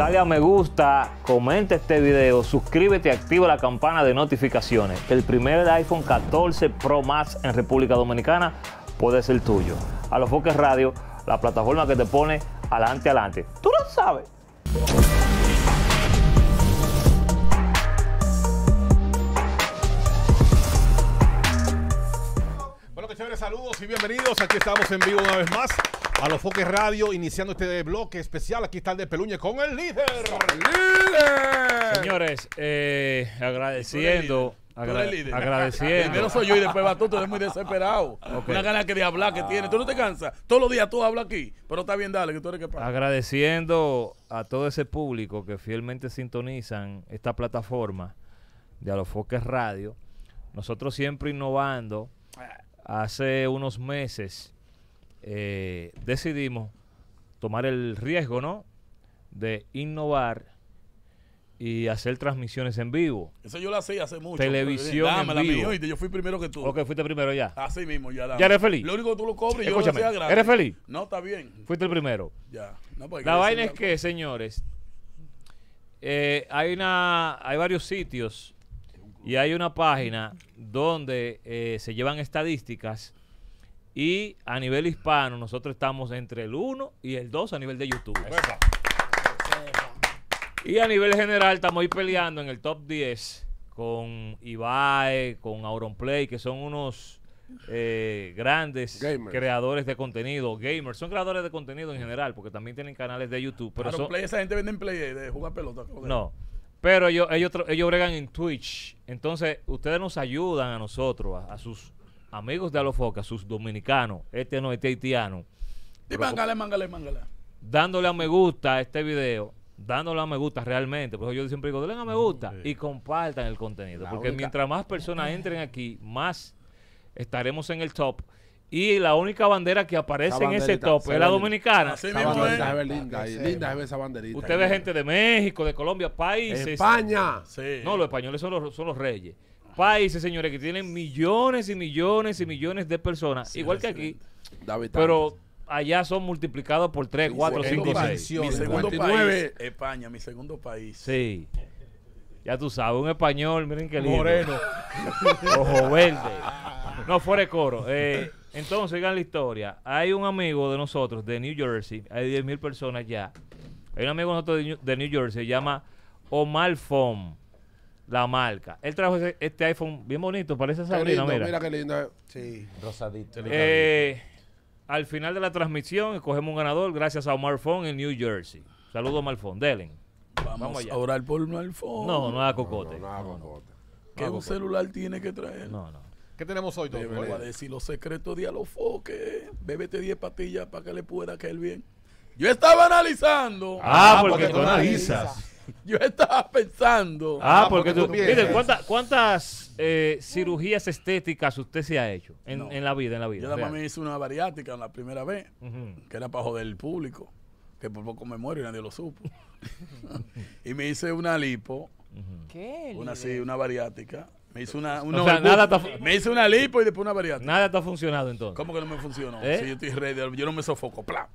dale a me gusta, comenta este video, suscríbete y activa la campana de notificaciones. El primer iPhone 14 Pro Max en República Dominicana puede ser tuyo. A los Foques Radio, la plataforma que te pone adelante, adelante. Tú lo sabes. Bueno, chévere, saludos y bienvenidos. Aquí estamos en vivo una vez más a los Foques Radio, iniciando este bloque especial. Aquí está el de Peluña con el líder. ¡Líder! Señores, eh, agradeciendo. Agradeciendo. Primero soy yo y después va tú, tú eres muy desesperado. Una gana que de hablar que tiene. Tú no te cansas. Todos los días tú hablas aquí. Pero está bien, dale, que tú eres que pasa. Agradeciendo a todo ese público que fielmente sintonizan esta plataforma de A los Foques Radio. Nosotros siempre innovando. Ah. Hace unos meses eh, decidimos tomar el riesgo, ¿no? De innovar y hacer transmisiones en vivo. Eso yo lo hacía hace mucho. Televisión en vivo. yo fui primero que tú. Ok, fuiste primero ya. Así mismo, ya. Ya eres feliz. Lo único que tú lo cobres y yo lo hacía ¿Eres feliz? No, está bien. Fuiste el primero. Ya. Pues, la vaina es que, señores, eh, hay, una, hay varios sitios y hay una página donde eh, se llevan estadísticas y a nivel hispano, nosotros estamos entre el 1 y el 2 a nivel de YouTube. Y a nivel general, estamos ahí peleando en el top 10 con Ibai, con Play que son unos eh, grandes creadores de contenido, gamers, son creadores de contenido en general, porque también tienen canales de YouTube. Pero esa gente vende en play eh, de jugar pelota. No, pero ellos, ellos, ellos bregan en Twitch. Entonces, ustedes nos ayudan a nosotros, a sus amigos de Alofoca, sus dominicanos, este no, este haitiano. Y Dándole a me gusta a este video, dándole a me gusta realmente. Por eso yo siempre digo, denle a me mm, gusta y compartan el contenido. porque mientras más personas entren aquí, más estaremos en el top. Y la única bandera que aparece en ese top es la dominicana. Así es. Linda, esa banderita. Ustedes gente de México, de Colombia, países. España. No, los españoles son son los reyes países, señores, que tienen millones y millones y millones de personas, igual que aquí, pero allá son multiplicados por 3, 4, 5, 6. Mi segundo país, España, mi segundo país. Sí. Ya tú sabes, un español, miren qué lindo. Moreno. Ojo verde. No, fuera coro. Eh, entonces, oigan la historia. Hay un amigo de nosotros de New Jersey, hay 10.000 personas ya. Hay un amigo de nosotros de New Jersey, se llama Omar Fom la marca. Él trajo este iPhone bien bonito, parece sabrina, mira. Mira qué lindo. Eh. Sí, rosadito. Eh, al final de la transmisión, escogemos un ganador gracias a Omar Fon en New Jersey. Saludos, Smartphone Delen. Vamos, a orar por Smartphone No, no a cocote. No, cocote. ¿Qué un celular tiene que traer? No, no. ¿Qué tenemos hoy, todo Voy a decir los secretos de Alofoque. Bébete 10 pastillas para que le pueda caer bien. Yo estaba analizando. Ah, ah porque, tú analizas. Yo estaba pensando. Ah, ah porque, miren, ¿cuántas, eh, cirugías estéticas usted se ha hecho en, la vida? En la vida Yo me hice una bariátrica la primera vez, que era para joder el público, que por poco me muero y nadie lo supo. y me hice una lipo. ¿Qué? Una, sí, una bariátrica. Me hice una, nada me hice una lipo y después una bariátrica Nada está funcionado entonces. ¿Cómo que no me funcionó? ¿Eh? Si yo estoy ready, yo no me sofoco. pla,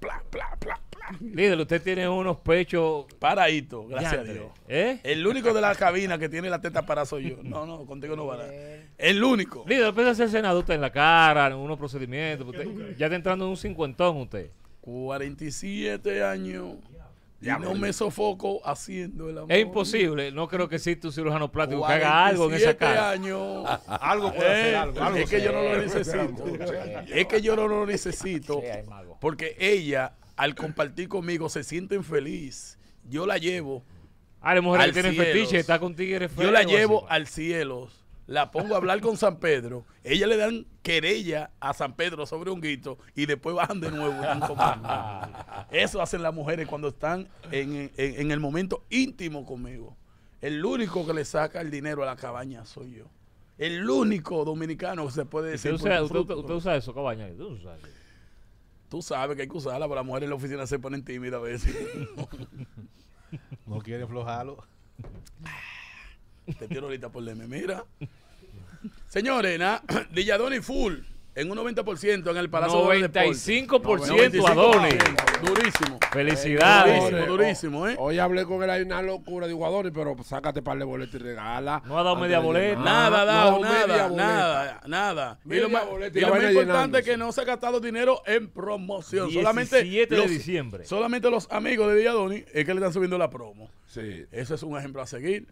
Líder, usted tiene unos pechos. Paradito, gracias a Dios. ¿Eh? El único de la cabina que tiene la teta para soy yo. No, no, contigo no va El único. Líder, después de hacer usted en la cara, en unos procedimientos. ya está entrando en un cincuentón usted. 47 años. Ya no me sofoco haciendo el amor. Es imposible. No creo que exista un cirujano plástico que haga algo en esa cara. algo puede hacer, eh, algo, es que yo no lo necesito. es que yo no lo necesito. Porque ella, al compartir conmigo, se siente infeliz. Yo la llevo. Ah, la mujer tiene fetiche, está eres Yo la llevo al cielo la pongo a hablar con San Pedro, ella le dan querella a San Pedro sobre un guito y después bajan de nuevo. Eso hacen las mujeres cuando están en, el momento íntimo conmigo. El único que le saca el dinero a la cabaña soy yo. El único dominicano que se puede decir. Usted usa, eso, cabaña? Tú sabes que hay que usarla, pero las mujeres en la oficina se ponen tímidas a veces. no quiere aflojarlo. Te tiro ahorita por DM, mira. Señores, Dilladoni full en un 90% en el Palacio 95 Durísimo. Felicidades. Durísimo, ¿eh? Hoy hablé con él, hay una locura. de Guadoni, pero sácate par de boletas y regala. No ha dado media boleta. Nada, dado, nada, nada, nada. y lo, más, importante es que no se ha gastado dinero en promoción. 17 solamente de diciembre. Solamente los amigos de Villadoni es que le están subiendo la promo. Sí. Ese es un ejemplo a seguir.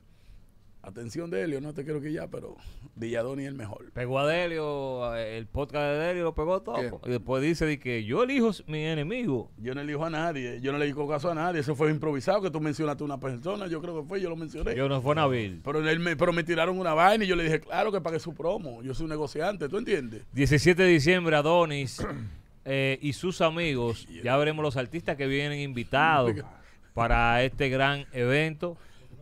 Atención, Delio, no te quiero que ya, pero Dilladoni es el mejor. Pegó a Delio, eh, el podcast de Delio lo pegó todo. Y después dice de que yo elijo mi enemigo. Yo no elijo a nadie, yo no le digo caso a nadie. Eso fue improvisado, que tú mencionaste a una persona, yo creo que fue, yo lo mencioné. Yo no fue Nabil. Pero, él me, pero me tiraron una vaina y yo le dije, claro que pagué su promo, yo soy un negociante, ¿tú entiendes? 17 de diciembre, Adonis eh, y sus amigos, ya veremos los artistas que vienen invitados para este gran evento.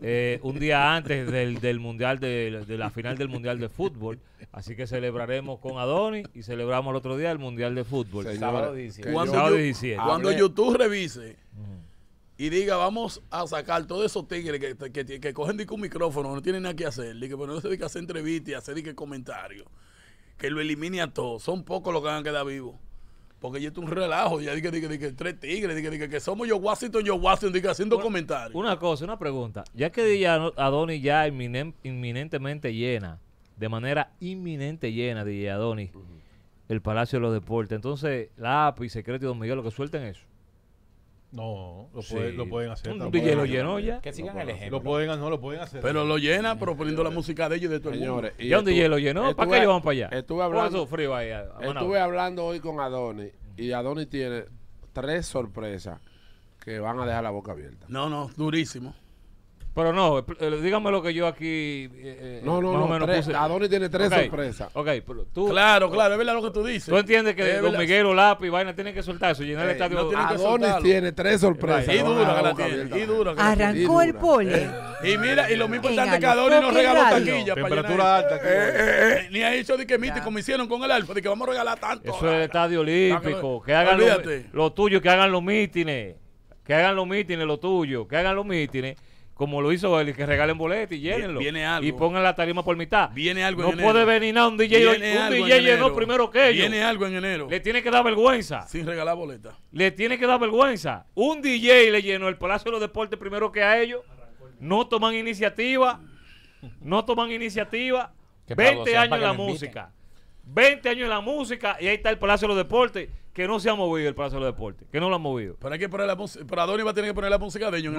Eh, un día antes del, del mundial de, la final del mundial de fútbol. Así que celebraremos con Adoni y celebramos el otro día el mundial de fútbol. sábado Cuando, YouTube revise. y diga, vamos a sacar todos esos tigres que, que, cogen un micrófono, no tienen nada que hacer, que no se dedica a hacer entrevistas a hacer comentarios, que lo elimine a todos. Son pocos los que van a quedar vivos. Porque yo estoy un relajo, ya dije, dije, tres tigres, dije, dije, que somos yo Washington, yo haciendo comentarios. Una cosa, una pregunta. Ya que ya Adonis ya inminentemente llena, de manera inminente llena, DJ Adonis, el Palacio de los Deportes, entonces, Lápiz, Secreto y Don Miguel, lo que suelten eso. No, lo, pueden lo pueden hacer. Un DJ lo llenó ya. Que sigan el ejemplo. Lo pueden, no, lo pueden hacer. Pero lo llena, proponiendo la música de ellos y de todos. Señores, y ya un DJ lo llenó, ¿para qué ellos van para allá? Estuve hablando, estuve hablando hoy con Adoni y Adoni tiene tres sorpresas que van a dejar la boca abierta. No, no, durísimo. Pero no, eh, dígame lo que yo aquí. Eh, eh, no, no, no. puse. Adonis tiene tres sorpresas. Ok, pero tú. Claro, claro, es verdad lo que tú dices. Tú entiendes que Don Miguel o y vaina tienen que soltar eso, llenar el estadio. No tiene tres sorpresas. Y duro que Y duro Arrancó el pole. Y mira, y lo más importante que Adonis nos regaló taquilla. Temperatura alta. Ni ha dicho de que mítico, como hicieron con el alfa, de que vamos a regalar tanto. Eso es el estadio olímpico. Que hagan lo tuyo, que hagan los mítines. Que hagan los mítines, lo tuyo. Que hagan los mítines como lo hizo él, que regalen boletos y llénenlo. Y pongan la tarima por mitad. Viene algo no en enero. No puede venir nada un DJ. un DJ llenó primero que ellos. Viene algo en enero. Le tiene que dar vergüenza. Sin regalar boletas. Le tiene que dar vergüenza. Un DJ le llenó el Palacio de los Deportes primero que a ellos. No toman iniciativa. No toman iniciativa. 20 años en la música. 20 años en la música y ahí está el Palacio de los Deportes que no se ha movido el Palacio de deporte que no lo han movido. para que poner la música, pero va a tener que poner la música de ellos.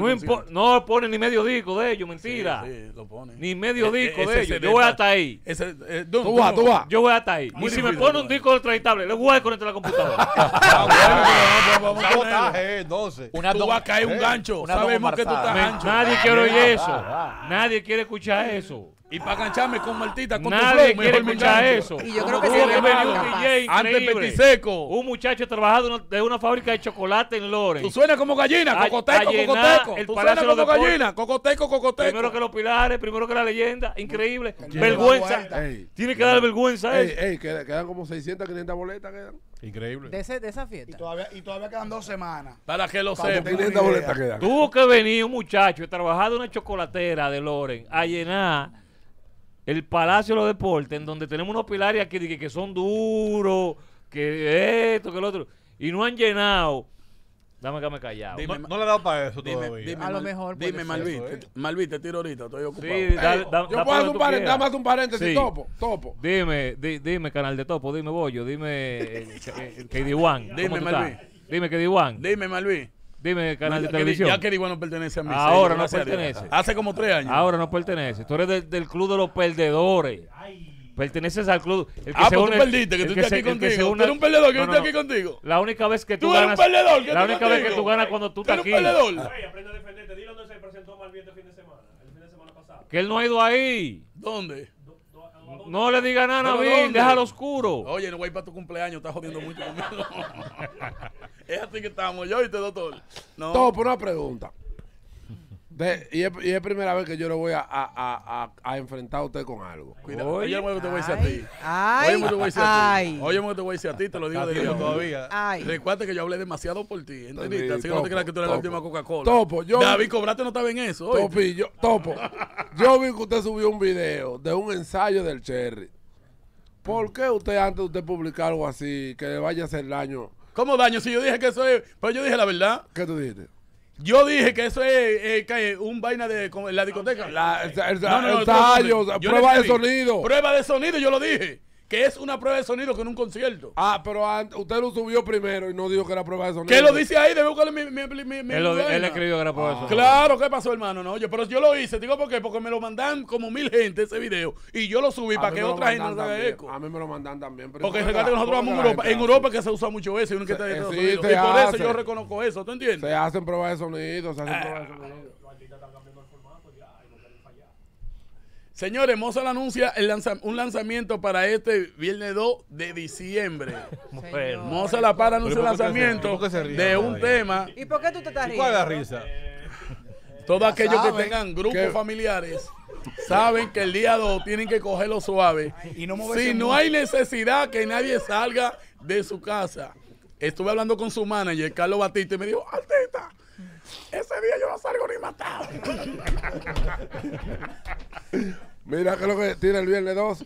No, el pone ni medio disco de ellos, mentira. Sí, lo pone. Ni medio e-, e-, disco de ellos. Yo voy hasta ahí. Eh, tú vas, tú vas. Yo voy hasta ahí. y si me pone un disco trayectable, le voy a desconectar la computadora. Una tú vas a caer un eh, gancho. Sabemos que tú estás gancho. Nadie quiere oír eso. Nadie quiere escuchar eso. Y para gancharme con Martita, con Nadie quiere escuchar eso. Y yo creo que se un Antes Petiseco. Un muchacho trabajando de una fábrica de chocolate en Loren Tú suenas como gallina, cocoteco, cocoteco. El Tú suenas como gallina, cocoteco, cocoteco. Primero que los pilares, primero que la leyenda. Increíble. Vergüenza. Tiene que dar vergüenza eso. Ey, eh. quedan como 600, 500 boletas. Quedan. Increíble. De, esa fiesta. Y todavía, y todavía quedan dos semanas. Para que lo sepan. Tuvo que venir un muchacho, trabajado en una chocolatera de Loren, a llenar el Palacio de los Deportes, en donde tenemos unos pilares aquí que, que son duros, que esto, que lo otro, y no han llenado. Dame que me callado. no, le he dado para eso todavía. Dime, a lo mejor. Dime, Malví. Malví te tiro ahorita, estoy ocupado. yo puedo hacer un paréntesis, dame un paréntesis, topo, topo. Dime, dime, canal de topo, dime Bollo, dime que eh, eh, eh, KD1. Dime, Malví. Dime, KD1. Dime, Malví. Dime, canal de televisión. Ya que digo no pertenece a mi Ahora no pertenece. Hace como tres años. Ahora no pertenece. Tú eres del club de los perdedores. Ay. Perteneces al club. El que ah, se pues tú perdiste, que tú estás aquí contigo. Tú eres un perdedor, que no, aquí contigo. La única vez que tú, tú ganas. un perdedor, que la única vez que tú ganas cuando tú, tú estás eres un perdedor. aprende a defenderte. Dile dónde se presentó más bien el este fin de semana. El fin de semana pasado. Que él no ha ido ahí. ¿Dónde? No le diga nada a déjalo oscuro. Oye, no voy para tu cumpleaños, estás jodiendo mucho conmigo. es así que estamos yo y te doctor. No. Todo por una pregunta. De, y, es, y, es, primera vez que yo lo voy a, a, a, a enfrentar a usted con algo. Cuidado. Oye, oye, te voy a decir a ti. Ay, oye, que te voy a decir a ti. Oye, que te voy a decir a ti, te lo digo de nuevo todavía. Ay. Recuerda que yo hablé demasiado por ti, ¿entendiste? Así que no te creas que tú eres la última Coca-Cola. Topo, yo. David Cobrate no estaba en eso. Topi, yo, topo. yo vi que usted subió un video de un ensayo del Cherry. ¿Por qué usted antes de usted publicar algo así, que le vaya a hacer daño? ¿Cómo daño? Si yo dije que eso es. Pero yo dije la verdad. ¿Qué tú dijiste? Yo dije que eso es un vaina de la discoteca. el, prueba de sonido. Prueba de sonido, yo lo dije que es una prueba de sonido que en un concierto. Ah, pero usted lo subió primero y no dijo que era prueba de sonido. ¿Qué lo dice ahí? Debe buscarle mi, él, escribió que era prueba de sonido. Claro, ¿qué pasó, hermano? No, oye, pero yo lo hice. Digo, ¿por qué? Porque me lo mandan como mil gente ese video y yo lo subí para que otra gente no haga eco. A mí me lo mandan también. Pero porque recuerda que nosotros vamos a Europa. En Europa que se usa mucho eso y uno que está de eh, Estados Unidos. Y por eso yo reconozco eso, ¿tú entiendes? Se hacen pruebas de sonido, se hacen ah. pruebas de sonido. Señores, Mozart anuncia un lanzamiento para este viernes 2 de diciembre. Moza la para anuncia el lanzamiento de un tema. ¿Y por qué tú te estás riendo? ¿Cuál es la risa? Todos aquellos que tengan grupos familiares saben que el día 2 tienen que cogerlo suave. Y si no hay necesidad que nadie salga de su casa. Estuve hablando con su manager, Carlos Batista, y me dijo, Arte, ese día yo no salgo ni matado. Mira, que lo que tiene el viernes 2?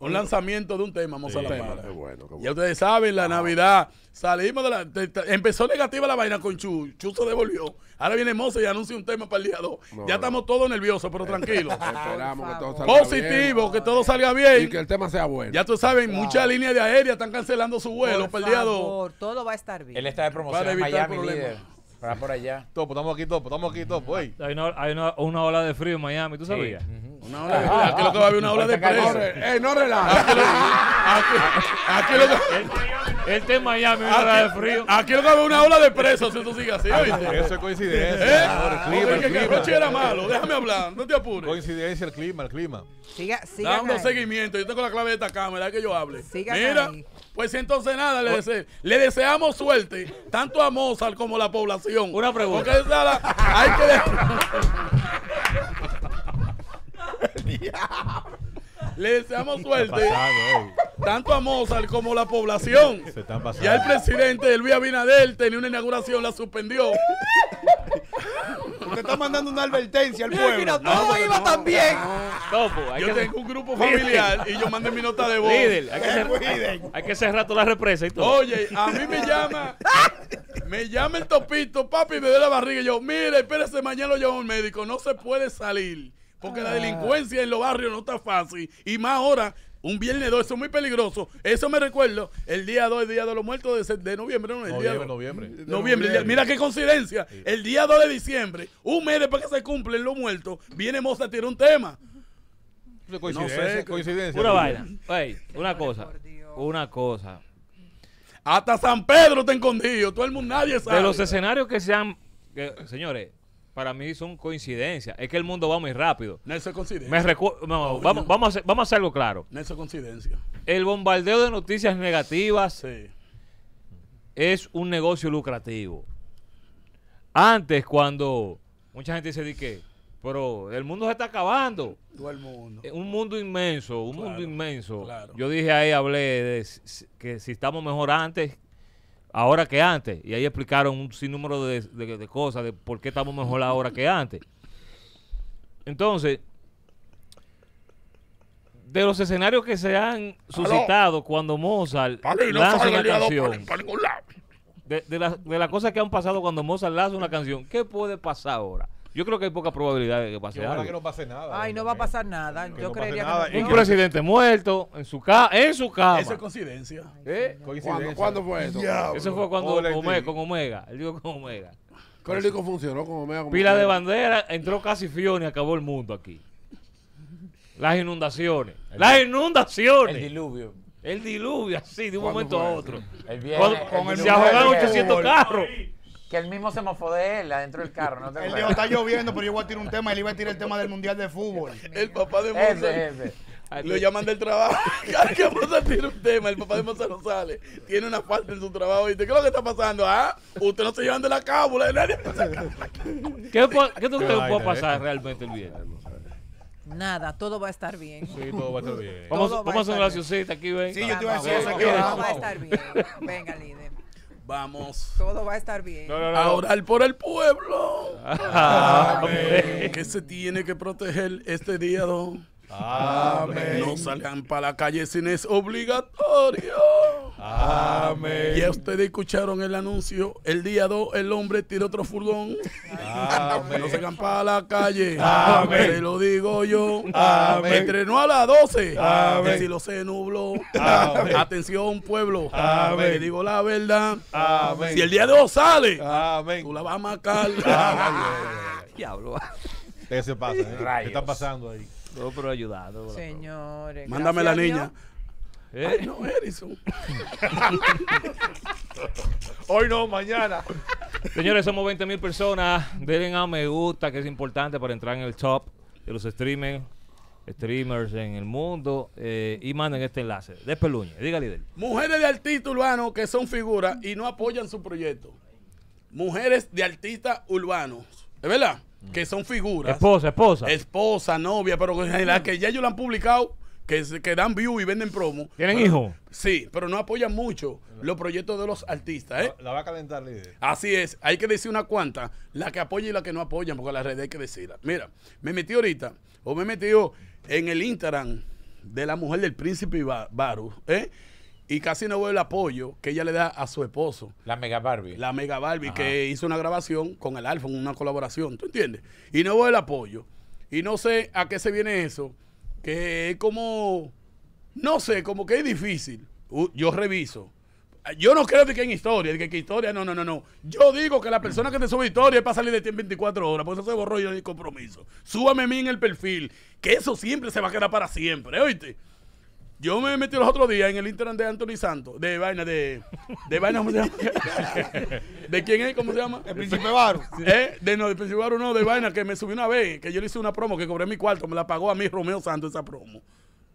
Un lanzamiento de un tema, moza. bueno, qué bueno. Ya ustedes saben, la ah. Navidad. Salimos de la. empezó negativa la vaina con Chu. Chu se devolvió. Ahora viene Moza y anuncia un tema para el día 2. ya estamos todos nerviosos, pero tranquilos. Esperamos que todo salga Positivo, que todo salga bien. Y que el tema sea bueno. Ya tú saben, muchas líneas de aérea están cancelando su vuelo por para el día 2. Todo va a estar bien. Él está de promoción para evitar Miami, problemas. Para por allá. Topo, estamos aquí, topo, estamos aquí, topo, güey. Hay, una, hay una, una ola de frío en Miami, ¿tú sabías? Una ola de frío. aquí ah, lo que va a haber una ola de preso. ¡Eh, no relaja! Aquí, ah, ah, lo que. Este es Miami, una ola de frío. Aquí lo que va a haber una ola de presos si tú sigues así, ¿oíste? Eso es coincidencia. ¿Eh? el clima, el clima. No era malo, déjame hablar, no te apures. Coincidencia, el clima, el clima. Siga, siga. Dando seguimiento, yo tengo la clave de esta cámara, hay que yo hable. Siga, Mira. Pues entonces nada, le, deseamos suerte, tanto a Mozart como a la población. Una pregunta. hay que... Le deseamos suerte. tanto a Mozart como a la población. Se están pasando. Ya el presidente Luis Abinader tenía una inauguración, la suspendió. Porque está mandando una advertencia al pueblo. Mira, no, iba tan bien. Pues, yo tengo un grupo familiar y yo mandé mi nota de voz. hay, que cerrar, toda la represa Oye, a mí me llama. Me llama el topito, papi, me duele la barriga. Y yo, mire, espérese, mañana lo llevo al médico. No se puede salir porque la ah. delincuencia en los barrios no está fácil. Y más ahora, un viernes 2, eso es muy peligroso. Eso me recuerdo el día 2, el día de los muertos de, de noviembre, no, el noviembre, día noviembre. noviembre. mira qué coincidencia. El día 2 de diciembre, un mes después que se cumplen los muertos, viene Moza tiene un tema. no sé, coincidencia. Una vaina. una cosa. Una cosa. Hasta San Pedro te escondido. Todo el mundo, nadie sabe. De los escenarios que sean, señores, para mí son coincidencias. Es que el mundo va muy rápido. No es coincidencia. vamos, a hacerlo claro. No es coincidencia. El bombardeo de noticias negativas es un negocio lucrativo. Antes, cuando mucha gente se dice que, pero el mundo se está acabando. El mundo. Eh, un mundo inmenso, un mundo inmenso. Yo dije ahí, hablé de que si estamos mejor antes ahora que antes. Y ahí explicaron un sinnúmero de, de, cosas, de por qué estamos mejor ahora que antes. Entonces, de los escenarios que se han suscitado cuando Mozart lanza una canción, de, las cosas que han pasado cuando Mozart lanza una canción, ¿qué puede pasar ahora? Yo creo que hay poca probabilidad de que pase algo. que no pase nada. Ay, no va a pasar nada. Yo creería que Un presidente muerto en su, casa, en su cama. Eso es coincidencia. ¿Eh? ¿Cuándo, fue eso? Eso fue cuando con Omega. Él dijo con Omega. Pero el disco funcionó con Omega. Pila de bandera, entró casi Fion y acabó el mundo aquí. Las inundaciones. las inundaciones. El diluvio. El diluvio, así, de un momento a otro. El el se ahogaron 800 carros. Que él mismo se mofó de él adentro del carro. No él dijo, está lloviendo, pero yo voy a tirar un tema. Él iba a tirar el tema del Mundial de Fútbol. el papá de Mozart. Ese, ese. Lo llaman del trabajo. Cada que Mozart tiene un tema, el papá de Mozart no sale. Tiene una falta en su trabajo. Y dice, ¿qué es lo que está pasando? Ah, usted no está llevando la cábula. ¿Qué, ¿Qué tú que puede pasar eh. realmente el viernes? Nada, todo va a estar bien. Sí, todo va a estar bien. Vamos, a hacer una graciosita aquí, ven. Sí, yo te voy a decir eso. Todo va a estar bien. Venga, líder. Vamos. Todo va a estar bien. A orar por el pueblo. Ah, que se tiene que proteger este día, don. No salgan para la calle si no es obligatorio. Amén. Ya ustedes escucharon el anuncio. El día 2 el hombre tira otro furgón. No salgan para la calle. Amén. Te lo digo yo. Amén. Entrenó a las 12. Amén. si lo se nubló. Atención, pueblo. Amén. Te digo la verdad. Si el día 2 sale, Amén. tú la vas a marcar. Diablo. ¿Qué se pasa? Eh? ¿Qué está pasando ahí? Pero ayudado. Señores. Mándame la niña. ¿Eh? no, Edison. Hoy no, mañana. Señores, somos 20 mil personas. Denle a me gusta, que es importante para entrar en el top de los streamers, streamers en el mundo. Eh, y manden este enlace. De Peluña, dígale Mujeres de artistas urbanos que son figuras y no apoyan su proyecto. Mujeres de artistas urbanos. ¿Es verdad? que son figuras. Esposa, esposa. Esposa, novia, pero la mm. que ya ellos lo han publicado, que, que dan view y venden promo. ¿Tienen hijos? Sí, pero no apoyan mucho los proyectos de los artistas. ¿eh? La, va a calentar idea. Así es, hay que decir una cuanta, la que apoya y la que no apoya, porque la red hay que decirla. Mira, me metí ahorita, o me metió en el Instagram de la mujer del príncipe Baru, ¿eh? y casi no veo el apoyo que ella le da a su esposo. La Mega Barbie. La Mega Barbie, que hizo una grabación con el Alfa, una colaboración, ¿tú entiendes? Y no veo el apoyo. Y no sé a qué se viene eso, que es como, no sé, como que es difícil. yo reviso. Yo no creo de que en historia, de que, hay historia, no, no, no, no. Yo digo que la persona que te sube historia es para salir de ti 24 horas, por eso se borró yo el compromiso. Súbame a mí en el perfil, que eso siempre se va a quedar para siempre, oíste. Yo me metí los otros días en el internet de Anthony Santos, de vaina, de. De vaina, ¿cómo se llama? ¿De quién es? ¿Cómo se llama? El Príncipe Baro. ¿Eh? De, no, del Príncipe Baro no, de vaina, que me subí una vez, que yo le hice una promo, que cobré mi cuarto, me la pagó a mí Romeo Santos esa promo.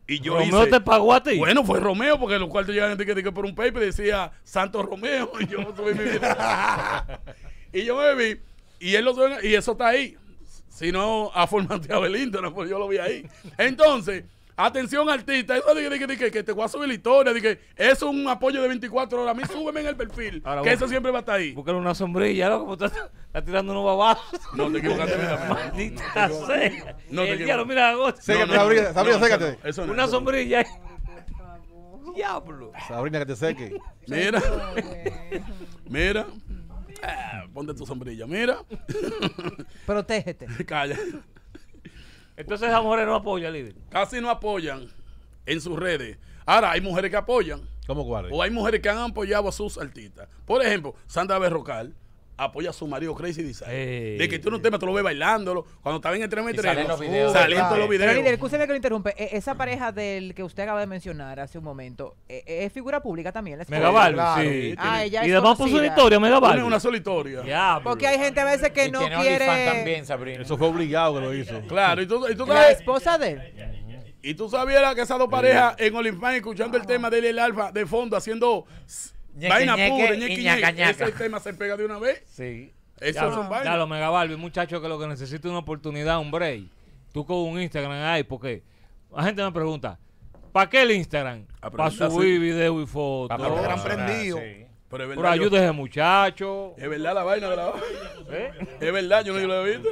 Y yo ¿Romeo hice, te pagó a ti? Bueno, fue Romeo, porque los cuartos llegan gente que por un paper decía Santos Romeo, y yo subí mi vida. y yo me bebí, y él lo suena, y eso está ahí. Si no, a formateado el internet. pues yo lo vi ahí. Entonces. Atención, artista. Eso de, que te voy a historia. es un apoyo de 24 horas. A mí súbeme en el perfil. que eso siempre va a estar ahí. Búscale una sombrilla, loco. tú estás está tirando unos babazos. No te equivocaste. Maldita no, sea. No te eh, quiero. Mira, agosto. Sécate, Sabrina, sécate. una sombrilla. Diablo. Sabrina, que te seque. Mira. Mira. Ah, ponte tu sombrilla, mira. Protégete. Calla. Entonces esas mujeres no apoyan, líder. Casi no apoyan en sus redes. Ahora, hay mujeres que apoyan. ¿Cómo cuáles? O hay mujeres que han apoyado a sus artistas. Por ejemplo, Sandra Berrocal apoya a su marido Crazy Design. De que tú no temas, tema tú lo ves bailándolo. Cuando estaba en el tren, salen los videos. Salen los videos. que lo interrumpe. E, esa pareja del que usted acaba de mencionar hace un momento, e, e, ¿es, figura pública también? es sí. Ah, y además puso una historia, Tiene Una sola historia. Porque hay gente a veces que no quiere... también, Sabrina. Eso fue obligado que lo hizo. Claro. Y tú, y La esposa de él. Y tú sabías que esas dos parejas en Olimpán escuchando el tema de El Alfa de fondo haciendo Vaina pura, ñequi, Ese tema se pega de una vez. Sí. Eso es un vaina. Ya, los mega Barbie, muchachos, que lo que necesita es una oportunidad, hombre. Tú con un Instagram ahí, porque la gente me pregunta, ¿para qué el Instagram? Ah, Para subir videos y fotos. Ah, Para gran ah, prendido. Sí. Pero, verdad, Pero muchacho. Es verdad la vaina de la ¿Eh? Es verdad, yo no lo he visto.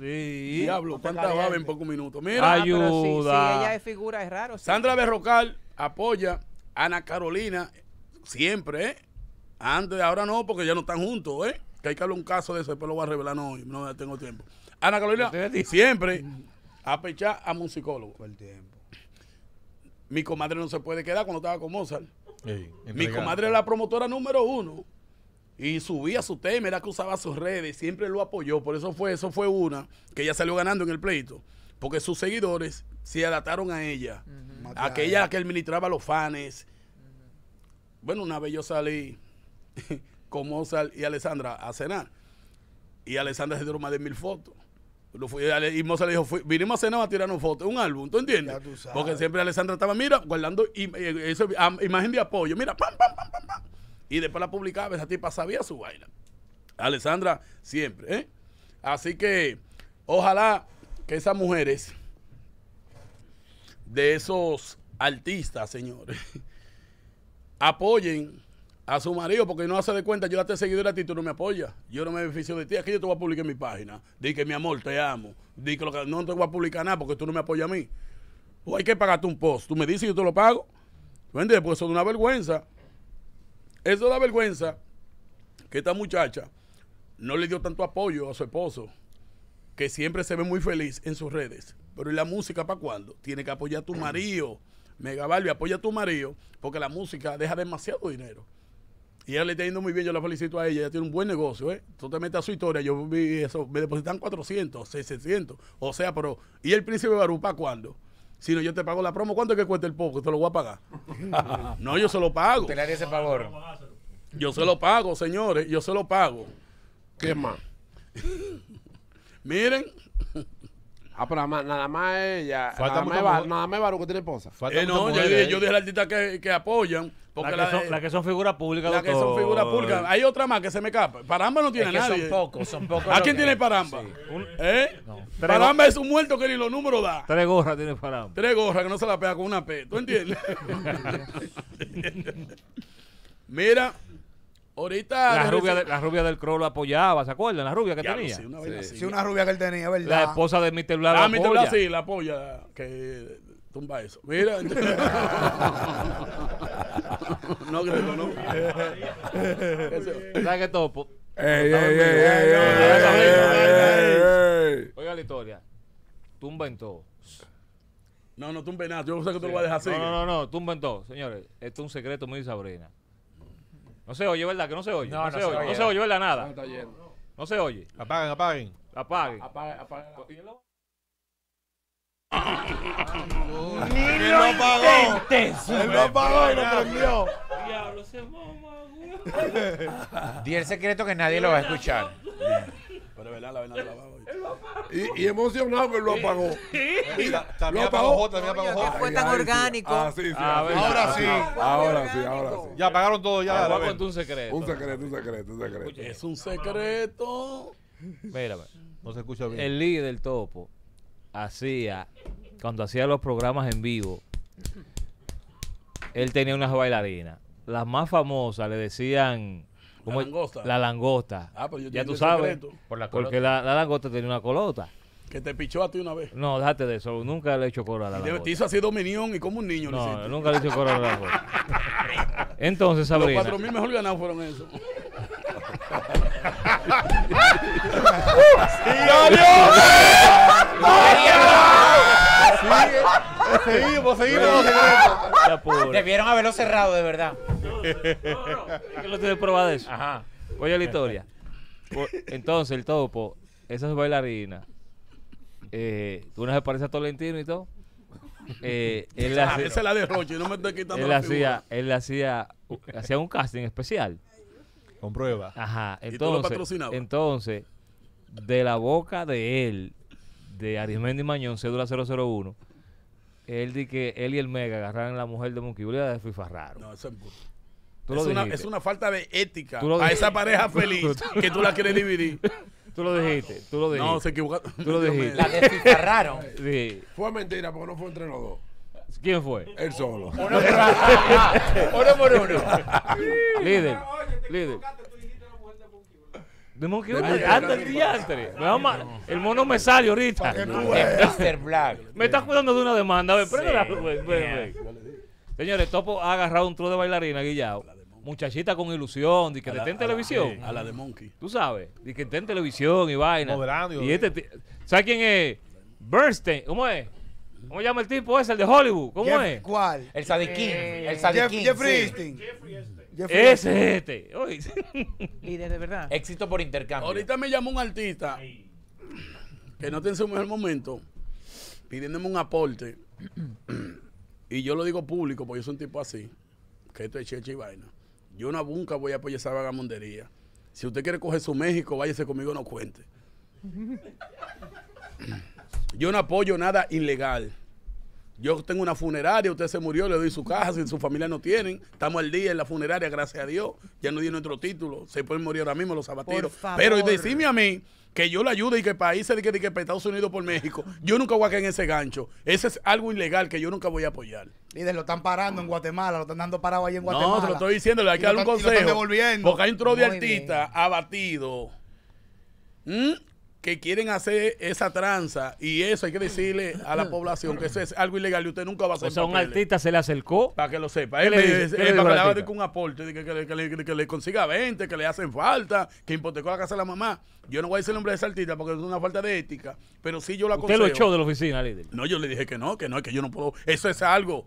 Sí. Diablo, ¿cuántas va en pocos minutos? Mira. Ayuda. si, ella es figura, es raro. Sandra Berrocal apoya a Ana Carolina Siempre, ¿eh? Antes, ahora no, porque ya no están juntos, ¿eh? Que hay que hablar un caso de eso, después lo voy a revelar, no, no tengo tiempo. Ana Carolina, siempre a pechar a musicólogo. Por tiempo. Mi comadre no se puede quedar cuando estaba con Mozart. Mi comadre era la promotora número uno y subía su tema, era que usaba sus redes, siempre lo apoyó, por eso fue, eso fue una que ella salió ganando en el pleito, porque sus seguidores se adaptaron a ella, aquella que administraba los fans, bueno, una vez yo salí con Mozart y Alessandra a cenar. Y Alessandra se dio más de mil fotos. Lo y Mozart le dijo, vinimos a cenar a tirarnos fotos, un álbum, ¿tú entiendes? Porque siempre Alessandra estaba, mira, guardando eh, ah, imagen de apoyo, mira, pam, pam, pam, pam, pam. Y después la publicaba, esa tipa sabía su vaina. Alessandra siempre, ¿eh? Así que ojalá que esas mujeres de esos artistas, señores, apoyen a su marido porque no hace de cuenta, yo la te seguidora a ti, tú no me apoyas, yo no me beneficio de ti, aquí yo te voy a publicar mi página, di que mi amor, te amo, di que, no te voy a publicar nada porque tú no me apoyas a mí. O hay que pagarte un post, tú me dices y yo te lo pago. ¿Entiendes? Pues eso es una vergüenza. Eso da vergüenza que esta muchacha no le dio tanto apoyo a su esposo, que siempre se ve muy feliz en sus redes. Pero ¿y la música para cuándo? Tiene que apoyar a tu marido. Mega Barbie, apoya a tu marido, porque la música deja demasiado dinero. Y ella le está yendo muy bien, yo la felicito a ella, ella tiene un buen negocio, ¿eh? Tú te metes a su historia, yo vi eso, me depositan 400, 600, o sea, pero, ¿y el príncipe Barú para cuándo? Si no, yo te pago la promo, ¿cuánto es que cuesta el poco? Te lo voy a pagar. no, yo se lo pago. Te ese favor. Yo se lo pago, señores, yo se lo pago. ¿Qué más? Miren. Ah, pero nada más ella. nada más que tiene esposa. Eh, no, yo, dije, a la artista que, que apoyan. Porque la que, son, figuras públicas. que son Hay otra más que se me escapa. Paramba no tiene nadie. Son pocos, son pocos. ¿A quién tiene Paramba? ¿Eh? Paramba es un muerto que ni los números da. Tres gorras tiene Paramba. Tres gorras que no se la pega con una P. ¿Tú entiendes? Mira, Ahorita. La rubia, la rubia del Crow lo apoyaba, ¿se acuerdan? La rubia que tenía. Sí una, rubia que él tenía, ¿verdad? La esposa de Mr. Blas. Ah, sí, la apoya. Que tumba eso. Mira. no, que no. ¿Sabes qué topo? Ey, Oiga la historia. Tumba en todo. No, no tumbe nada. Yo sé que tú lo vas a dejar así. No, no, no, tumba en todo. Señores, esto es un secreto muy sabrina. No se oye, ¿verdad? Que no se oye. No, se, oye. No se oye, ¿verdad? Nada. No, se oye. Apaguen, apaguen. Apaguen. Apaguen, apaguen. lo intentes. Él lo apagó y lo prendió. Diablo, se Di el secreto que nadie lo va a escuchar. Y, emocionado que lo apagó. también Lo apagó apagó Fue tan orgánico. Ah, sí, sí, ah, Ahora sí. Ahora sí, ahora sí. Ya apagaron todo, ya. un secreto. Un secreto, un secreto, un secreto. Es un secreto. mira No se escucha bien. El líder del topo hacía, cuando hacía los programas en vivo, él tenía unas bailarinas. Las más famosas le decían la langosta. Ah, pero yo ya tú sabes. Por porque la, langosta tenía una colota. Que te pichó a ti una vez. No, déjate de eso. Nunca le he hecho cola a la langosta. Te hizo así dominión y como un niño. No, nunca le he hecho cola a la langosta. Entonces, Sabrina. Los cuatro mil mejor ganados fueron eso. ¡Sigue! Seguimos, seguimos, seguimos. Debieron haberlo cerrado, de verdad. que lo tiene prueba eso. Ajá. Oye, la historia. Entonces, el topo, esa es bailarina. Eh, tú no se parece a Tolentino y todo. Eh, él ah, hacía, esa es la de Roche, no me él la hacía, Él hacía, un casting especial. Con prueba. Ajá. Entonces, entonces, de la boca de él, de Arismendi Mañón, cédula 001, él di que él y el Mega agarraron a la mujer de Monquibulia de Fifarraro. No, eso es, una, es, una, falta de ética a esa pareja feliz que tú la quieres dividir. Tú lo dijiste, tú lo dijiste. No, se equivocó. Tú lo dijiste. La descifraron. Fue mentira porque no fue entre los dos. ¿Quién fue? Él solo. Uno por uno. Líder. Líder. De Monkey el diantre. El mono me sale ahorita. Mr. Black. Me estás cuidando de una demanda. A ver, Señores, Topo ha agarrado un truco de bailarina, Guillao. Muchachita con ilusión, de que te en televisión. Eh, a la de Monkey. Tú sabes, de que esté en televisión y vaina. Moderando, y este, ¿Sabes quién es? Bernstein, ¿cómo es? ¿Cómo llama el tipo ese? El de Hollywood. ¿Cómo es? ¿Cuál? El Sadikin. Eh, el Sadikin? Jeffrey Este. Jeffrey Ese es este. Y Líder de verdad. Éxito por intercambio. Ahorita me llama un artista que no tiene su mejor momento pidiéndome un aporte. Y yo lo digo público, porque yo soy un tipo así, que esto es cheche y vaina. Yo una nunca voy a apoyar esa vagamondería. Si usted quiere coger su México, váyase conmigo, no cuente. yo no apoyo nada ilegal. Yo tengo una funeraria, usted se murió, le doy su casa, si su familia no tienen, estamos al día en la funeraria, gracias a Dios, ya no dio nuestro título, se pueden morir ahora mismo los sabateros. Pero decime a mí que yo le ayude y que países de que, de que Estados Unidos por México, yo nunca voy a caer en ese gancho. Ese es algo ilegal que yo nunca voy a apoyar. Y lo están parando en Guatemala, lo están dando parado ahí en Guatemala. No, te lo estoy diciendo, le hay dar un consejo. Porque hay un tro de artistas abatido. ¿Mm? que quieren hacer esa tranza y eso hay que decirle a la población que eso es algo ilegal y usted nunca va a hacer. O sea, un artista se le acercó. Para que lo sepa. Él eh, le, eh, eh, para que le un aporte, que, le consiga 20, que le hacen falta, que hipotecó la casa de la mamá. Yo no voy a decir el nombre de ese artista porque es una falta de ética, pero sí yo lo aconsejo. ¿Usted lo echó de la oficina, líder? No, yo le dije que no, que no, que yo no puedo. Eso es algo.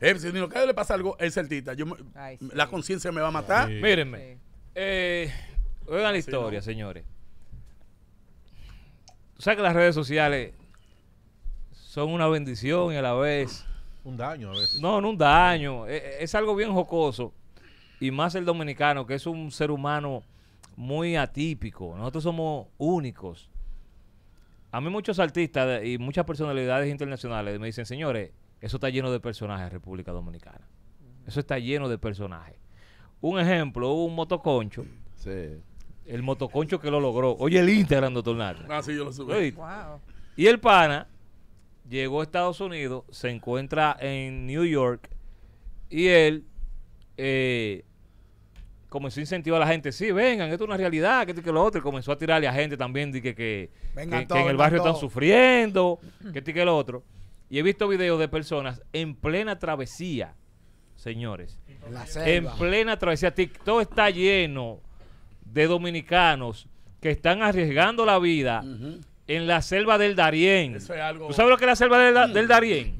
Eh, si le pasa algo, es artista. Yo, La conciencia me va a matar. Mírenme. oigan la historia, señores. Tú sabes que las redes sociales son una bendición y a la vez. Un daño a veces. No, no un daño. E, e, es, algo bien jocoso. Y más el dominicano, que es un ser humano muy atípico. Nosotros somos únicos. A mí muchos artistas y muchas personalidades internacionales me dicen, señores, eso está lleno de personajes en República Dominicana. Eso está lleno de personajes. Un ejemplo, un motoconcho. Sí. El motoconcho que lo logró. Oye, el Instagram, doctor tornar. Ah, sí, yo lo subí. Y el pana llegó a Estados Unidos, se encuentra en New York y él eh, comenzó a incentivar a la gente. Sí, vengan, esto es una realidad, que esto que lo otro. Y comenzó a tirarle a gente también que, en el barrio están sufriendo, que esto que lo otro. Y he visto videos de personas en plena travesía, señores. en plena travesía. TikTok está lleno de dominicanos que están arriesgando la vida en la selva del Darién. sabes lo que es la selva del, mm. Darién?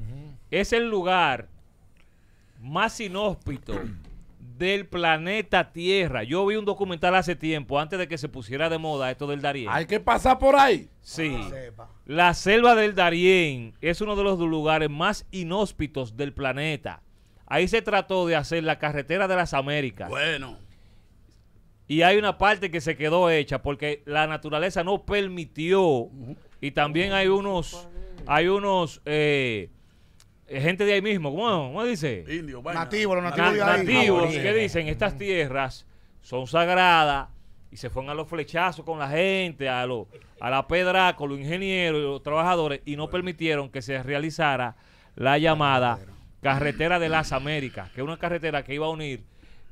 Es el lugar más inhóspito del planeta Tierra. Yo vi un documental hace tiempo, antes de que se pusiera de moda esto del Darién. Hay que pasar por ahí. Sí. Ah, la selva del Darién es uno de los lugares más inhóspitos del planeta. Ahí se trató de hacer la carretera de las Américas. Bueno. Y hay una parte que se quedó hecha porque la naturaleza no permitió. Y también hay unos, hay unos eh, gente de ahí mismo, ¿cómo, cómo dice? Indio, Nativos, los nativos, nativos ah, que dicen estas tierras son sagradas y se fueron a los flechazos con la gente, a, a la pedra, con los ingenieros y los trabajadores y no permitieron que se realizara la llamada carretera de las Américas, que es una carretera que iba a unir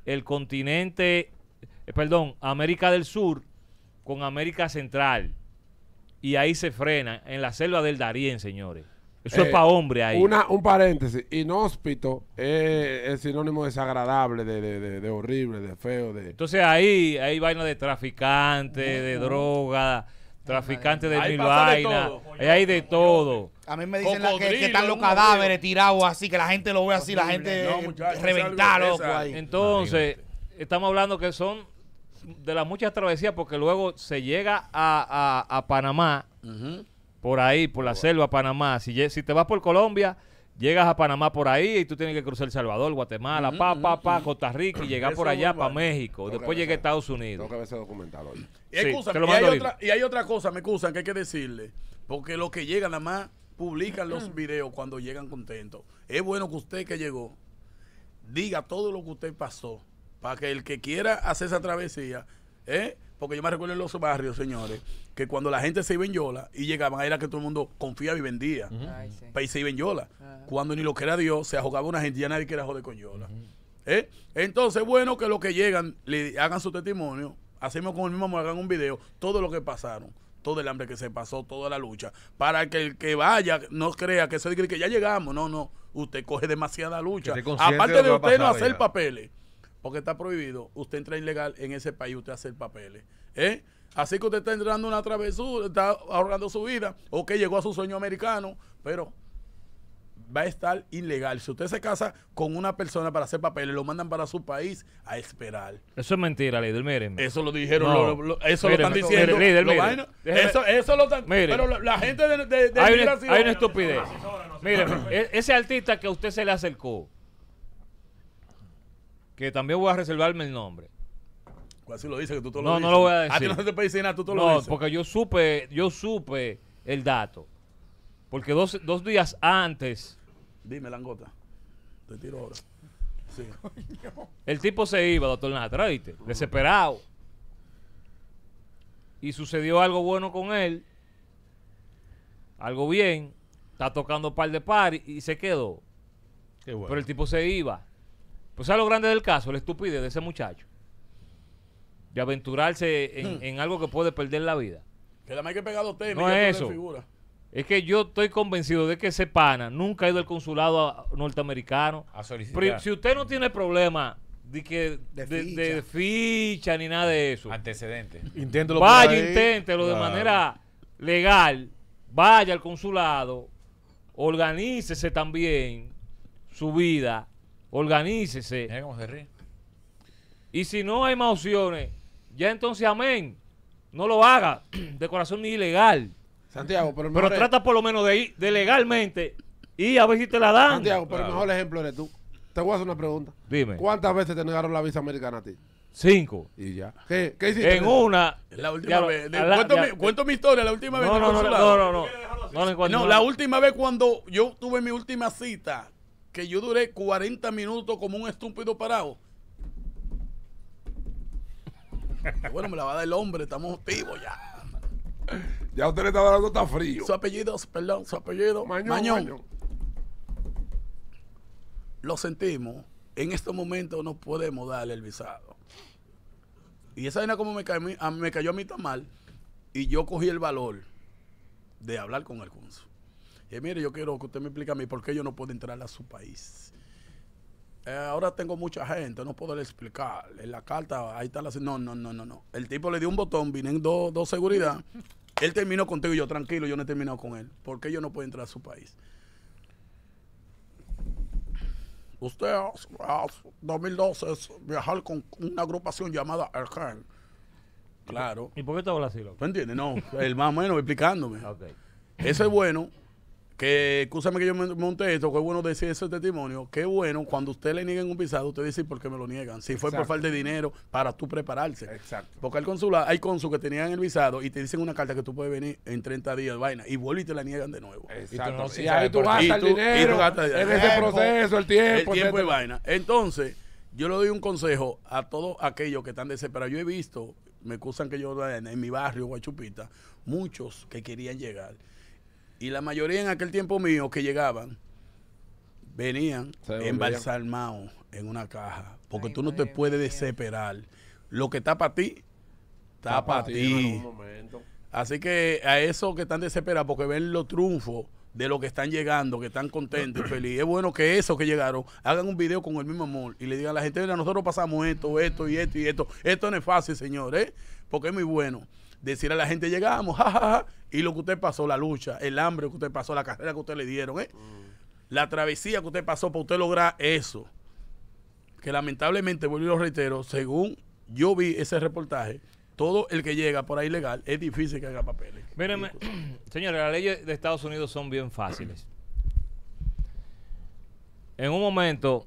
el continente eh, perdón, América del Sur con América Central. Y ahí se frena, en la selva del Darien, señores. Eso es eh, para hombre ahí. Una, un paréntesis. Inhóspito es, sinónimo desagradable, de, de, de, horrible, de feo. De... Entonces ahí hay vaina de traficantes de droga, traficante de mil vainas. Ahí hay de todo. A mí me dicen que, están los cadáveres tirados así, que la gente lo ve así, la gente no, Entonces, estamos hablando que son de las muchas travesías, porque luego se llega a, Panamá, por ahí, por la selva Panamá. Si, si te vas por Colombia, llegas a Panamá por ahí y tú tienes que cruzar El Salvador, Guatemala, pa, pa, pa, Costa Rica y llegar por allá para México. después llega a Estados Unidos. Y, hay otra, cosa, me excusan, que hay que decirle. Porque los que llegan nada más publican los mm. videos cuando llegan contentos. Es bueno que usted que llegó diga todo lo que usted pasó para que el que quiera hacer esa travesía, ¿eh? porque yo me recuerdo en los barrios, señores, que cuando la gente se iba en Yola y llegaban, era que todo el mundo confiaba y vendía. se iba en Yola. Cuando ni lo que era Dios, se ahogaba una gente, ya nadie quiere joder con Yola. ¿Eh? Entonces, bueno, que los que llegan le hagan su testimonio, hacemos como el mismo amor, hagan un video, todo lo que pasaron, todo el hambre que se pasó, toda la lucha, para que el que vaya no crea que se diga que ya llegamos. No, no, usted coge demasiada lucha. Aparte de, usted no hacer papeles porque está prohibido, usted entra ilegal en ese país, usted hace el papeles. ¿eh? ¿eh? Así que usted está entrando una travesura, está ahorrando su vida, o que llegó a su sueño americano, pero va a estar ilegal. Si usted se casa con una persona para hacer papeles, lo mandan para su país a esperar. Eso es mentira, Líder, miren. Eso lo dijeron, eso lo están diciendo. líder, eso, eso, lo están... Pero la, gente de, de, de hay, una, estupidez. Miren, e-, ese artista que usted se le acercó, que también voy a reservarme el nombre. Pues así lo dice que tú todo no, lo dices. No, no lo voy a decir. A ti no te puede decir nada, tú todo lo dices. No, porque yo supe, yo supe el dato. Porque dos, días antes. Dime, Langota. Te tiro ahora. Sí. el tipo se iba, doctor Natra, ¿viste? Desesperado. Y sucedió algo bueno con él. Algo bien. Está tocando par de par y se quedó. Qué bueno. Pero el tipo se iba. Pues sea lo grande del caso, la estupidez de ese muchacho. De aventurarse en, hmm. algo que puede perder la vida. Que la que pegado usted, No es eso. Figura. Es que yo estoy convencido de que ese pana nunca ha ido al consulado norteamericano. A solicitar. Si usted no tiene problema de que de, ficha. ni nada de eso, Antecedente. Inténtelo vaya, inténtelo de manera legal, vaya al consulado, organícese también su vida Organícese. Y si no hay más opciones, ya entonces amén. No lo haga. De corazón ni ilegal. Santiago, pero, pero trata por lo menos de ir legalmente y a ver si te la dan. Santiago, pero el mejor ejemplo eres tú. Te voy a hacer una pregunta. Dime. ¿Cuántas veces te negaron la visa americana a ti? Cinco. Y ya. ¿Qué, hiciste? En una. La última vez. cuento, mi, historia, la última vez. No, no, no, no, no. No, la última vez cuando yo tuve mi última cita que yo duré 40 minutos como un estúpido parado. Bueno, me la va a dar el hombre, estamos activos ya. Ya usted le está dando está frío. Su apellido, perdón, su apellido. Mañón. Lo sentimos. En estos momentos no podemos darle el visado. Y esa vaina como me, cayó a mí tan mal. Y yo cogí el valor de hablar con el y eh, mire, yo quiero que usted me explique a mí por qué yo no puedo entrar a su país. Eh, ahora tengo mucha gente, no puedo explicar. En la carta, ahí está la... No, no, no, no, no. El tipo le dio un botón, vienen dos seguridad. Él terminó contigo y yo, tranquilo, yo no he terminado con él. ¿Por qué yo no puedo entrar a su país? Usted, hace... 2012, viajar con una agrupación llamada Arcán. Claro. ¿Y por qué te hablas así, loco? ¿Me entiendes? No, el más o menos explicándome. Okay. Eso es bueno que escúchame que yo me monté esto, que es bueno decir ese testimonio, qué bueno cuando usted le nieguen un visado, usted dice por qué me lo niegan, si fue por falta de dinero para tú prepararse. Exacto. Porque al consulado, hay consul que tenían el visado y te dicen una carta que tú puedes venir en 30 días de vaina y vuelve y te la niegan de nuevo. Exacto. Y tú, ahí tú gastas el dinero, en ese proceso, el tiempo. El tiempo y vaina. Entonces, yo le doy un consejo a todos aquellos que están desesperados. Yo he visto, me acusan que yo en mi barrio, Guachupita, muchos que querían llegar y la mayoría en aquel tiempo mío que llegaban, venían embalsamados en una caja. Porque tú no te puedes desesperar. Lo que está para ti, está para ti. Así que a esos que están desesperados porque ven los triunfos de los que están llegando, que están contentos y felices, es bueno que esos que llegaron hagan un video con el mismo amor y le digan a la gente, mira, nosotros pasamos esto, esto y esto y esto. Esto no es fácil, señores, ¿eh? porque es muy bueno decir a la gente, llegamos, jajaja, ja, y lo que usted pasó, la lucha, el hambre que usted pasó, la carrera que usted le dieron, ¿eh? la travesía que usted pasó para usted lograr eso. Que lamentablemente, vuelvo y lo reitero, según yo vi ese reportaje, todo el que llega por ahí legal es difícil que haga papeles. Mírenme, señores, las leyes de Estados Unidos son bien fáciles. En un momento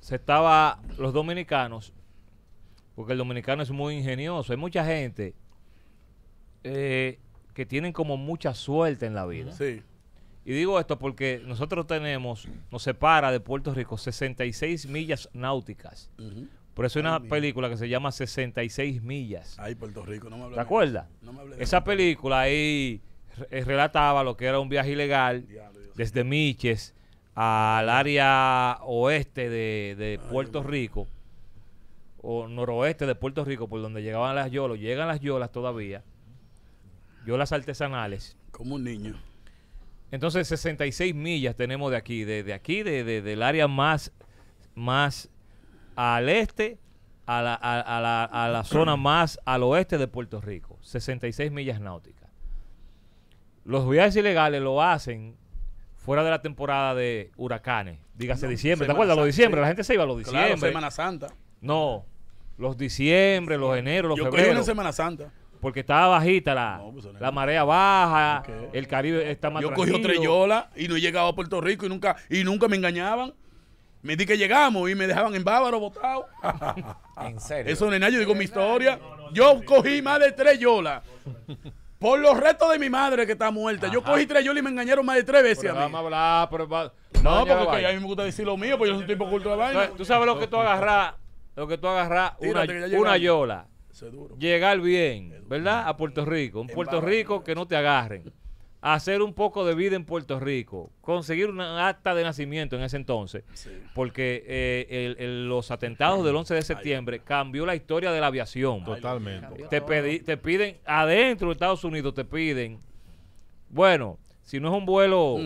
se estaba los dominicanos, porque el dominicano es muy ingenioso. Hay mucha gente eh, que tienen como mucha suerte en la vida. Y digo esto porque nosotros tenemos, nos separa de Puerto Rico 66 millas náuticas. Por eso hay una película que se llama 66 millas. Ahí Puerto Rico, no me hablé. ¿Te acuerdas? Esa película ahí eh, relataba lo que era un viaje ilegal desde Miches al área oeste de, Puerto Rico o noroeste de Puerto Rico, por donde llegaban las yolas llegan las yolas todavía yo las artesanales. Como un niño. Entonces, 66 millas tenemos de aquí, de, aquí, de, de, del área más, más al este a la, zona más al oeste de Puerto Rico, 66 millas náuticas. Los viajes ilegales lo hacen fuera de la temporada de huracanes, dígase diciembre, ¿te acuerdas? los diciembre, la gente se iba a los diciembre. Semana Santa. No, los diciembre, los enero, los Yo febrero. Yo la Semana Santa porque estaba bajita la, pues, la marea baja, el Caribe está más Yo cogí tres yolas y no he llegado a Puerto Rico y nunca, y nunca me engañaban. Me di que llegamos y me dejaban en bávaro botado. en serio. Eso, nena, yo digo mi historia. Yo cogí más de tres yolas. Por los retos de mi madre que está muerta. Yo cogí tres yolas y me engañaron más de tres veces a mí. Vamos a hablar, pero No, porque a mí me gusta decir lo mío, porque yo soy un tipo culto de baño. Tú sabes lo que tú agarras, lo que tú agarras, una, una yola Llegar bien, ¿verdad? A Puerto Rico. Un Puerto Rico que no te agarren. Hacer un poco de vida en Puerto Rico. Conseguir una acta de nacimiento en ese entonces. Porque eh, los atentados del 11 de septiembre cambió la historia de la aviación. Totalmente. Te, te piden, adentro de Estados Unidos te piden, bueno, si no es un vuelo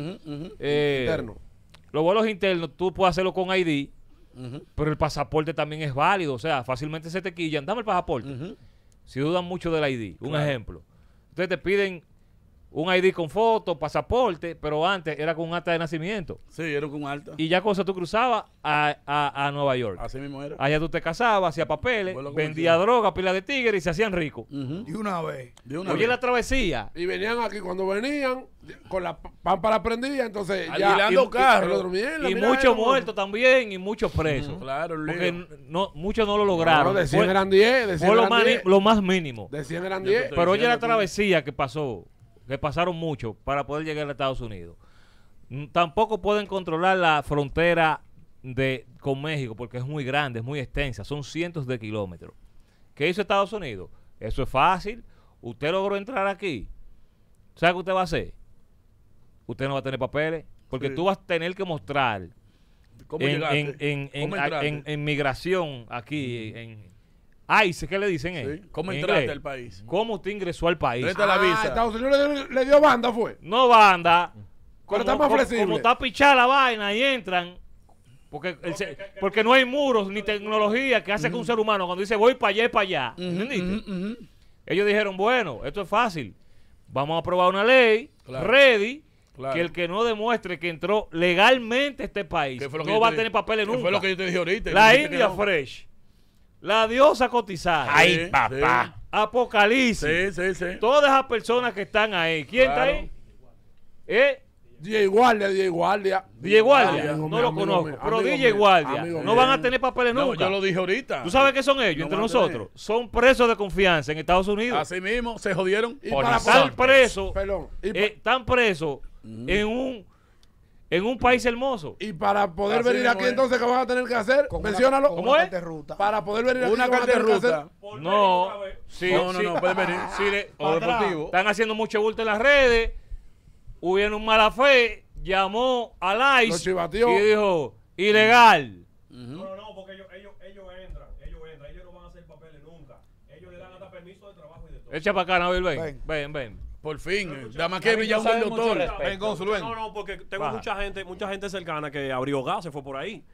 eh, interno. Los vuelos internos tú puedes hacerlo con ID pero el pasaporte también es válido. O sea, fácilmente se te quillan. Dame el pasaporte. Si dudan mucho del ID. Un ejemplo. Ustedes te piden un ID con foto, pasaporte, pero antes era con un acta de nacimiento. Sí, era con un acta. Y ya cosa tú cruzabas a, a, a, Nueva York. Así mismo era. Allá tú te casabas, hacías papeles, vendía droga, pila de tigre y se hacían ricos. Y una vez. De una Oye, la travesía. Y venían aquí, cuando venían, con la pámpara prendida, entonces Alquilando carros. Y, muchos muertos también y muchos presos. Claro, Porque no, muchos no lo lograron. Pero de 100 eran 10. fue lo, lo más mínimo. De 100 eran 10. Pero oye la travesía que pasó que pasaron mucho para poder llegar a Estados Unidos. Mm, tampoco pueden controlar la frontera de, con México porque es muy grande, es muy extensa, son cientos de kilómetros. ¿Qué hizo Estados Unidos? Eso es fácil. Usted logró entrar aquí. ¿Sabe qué usted va a hacer? Usted no va a tener papeles porque tú vas a tener que mostrar en, en, migración aquí, en ICE, ah, ¿qué le dicen? ellos? ¿Cómo entraste al país? ¿Cómo usted ingresó al país? Ah, Estados Unidos le dio, banda, fue. No banda. está está pichada la vaina y entran. Porque, porque no hay muros ni tecnología que hace que un ser humano cuando dice voy para allá y para allá. Ellos dijeron, bueno, esto es fácil. Vamos a aprobar una ley, ready, que el que no demuestre que entró legalmente a este país no va a tener papeles nunca. Fue lo que yo te dije ahorita. La India Fresh la diosa cotizada. Ay, papá. Apocalipsis. Sí, sí, sí. Todas esas personas que están ahí. ¿Quién está ahí? ¿Eh? DJ Guardia, DJ Guardia. no lo conozco. pero DJ Guardia, no van a tener papeles no, Yo lo dije ahorita. ¿Tú sabes qué son ellos entre nosotros? Son presos de confianza en Estados Unidos. Así mismo, se jodieron. Y para eh, están presos. Perdón. están presos en un en un país hermoso. Y para poder venir aquí, entonces, ¿qué vas a tener que hacer? Con Una, ¿Cómo Ruta. Para poder venir una aquí, ¿qué ruta? no, sí, no, no, pueden venir. Sí, deportivo. Están haciendo mucho bulto en las redes. Hubieron un mala fe. Llamó a ICE y dijo: ilegal. no No, no, porque ellos, ellos, ellos, entran. Ellos entran. Ellos no van a hacer papeles nunca. Ellos le dan hasta permiso de trabajo y de todo. Echa para acá, Nabil, Ven, ven. ven. Por fin, dama que un doctor. No, no, porque tengo mucha gente, mucha gente cercana que abrió gas, se fue por ahí.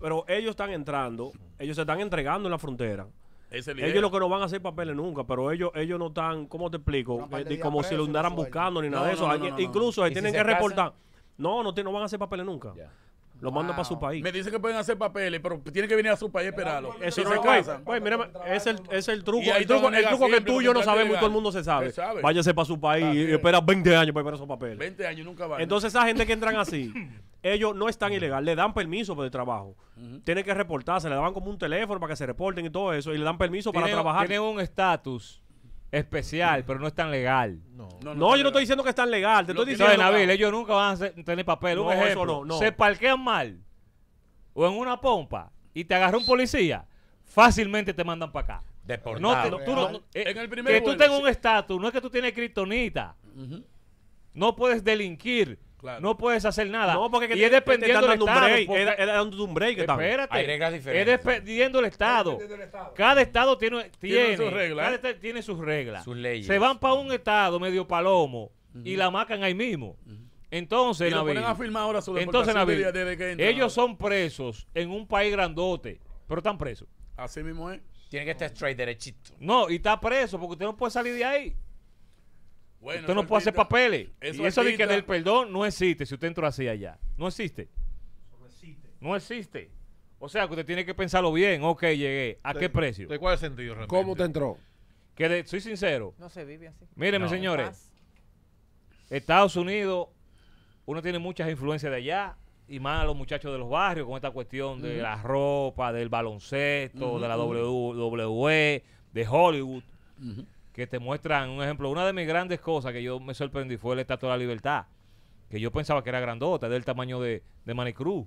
Pero ellos están entrando, ellos se están entregando en la frontera. Ellos lo que no van a hacer papeles nunca, pero ellos ellos no están, ¿cómo te explico? Eh, como si lo andaran buscando ni nada de eso. incluso tienen que reportar. No, no, no van a hacer papeles nunca. Lo manda para su país. Me dicen que pueden hacer papeles, pero tienen que venir a su país a esperarlo. Eso no, es Pues, mira, es el, es el truco. El truco, que tú y yo no sabemos todo el mundo se sabe. Váyase para su país y espera 20 años para esperar esos papeles. 20 años nunca va Entonces, esa gente que entran así, ellos no están ilegales le dan permiso para el trabajo. tiene Tienen que reportarse, le daban como un teléfono para que se reporten y todo eso, y le dan permiso para trabajar. Tienen un estatus especial, pero no es tan legal. No, yo no estoy diciendo que es tan legal. Te estoy diciendo. ellos nunca van a tener papel. Un se parquean mal o en una pompa y te agarra un policía, fácilmente te mandan para acá. Deportado. No, eh, que tú tengas un estatus, no es que tú tienes criptonita. No puedes delinquir. No puedes hacer nada. No, porque y es dependiendo del Estado. Es un break. Espérate. Es dependiendo del Estado. Cada Estado tiene, tiene, sus reglas. ¿eh? Cada estado tiene sus reglas. Sus Se van para un Estado medio palomo y la marcan ahí mismo. Entonces, ellos son presos en un país grandote, pero están presos. Así mismo es. Tiene que estar straight derechito. No, y está preso porque usted no puede salir de ahí usted no puede hacer papeles. Eso y de que del perdón no existe si usted entró así allá. No existe. No existe. O sea, que usted tiene que pensarlo bien. Ok, llegué. ¿A qué precio? ¿De cuál sentido realmente? ¿Cómo te entró? Que de, soy sincero. No se vive así. Mírenme, señores. Estados Unidos, uno tiene muchas influencias de allá y más a los muchachos de los barrios con esta cuestión de la ropa, del baloncesto, de la WWE, de Hollywood que te muestran un ejemplo. Una de mis grandes cosas que yo me sorprendí fue el Estatua de la Libertad, que yo pensaba que era grandota, del tamaño de, de Manicruz.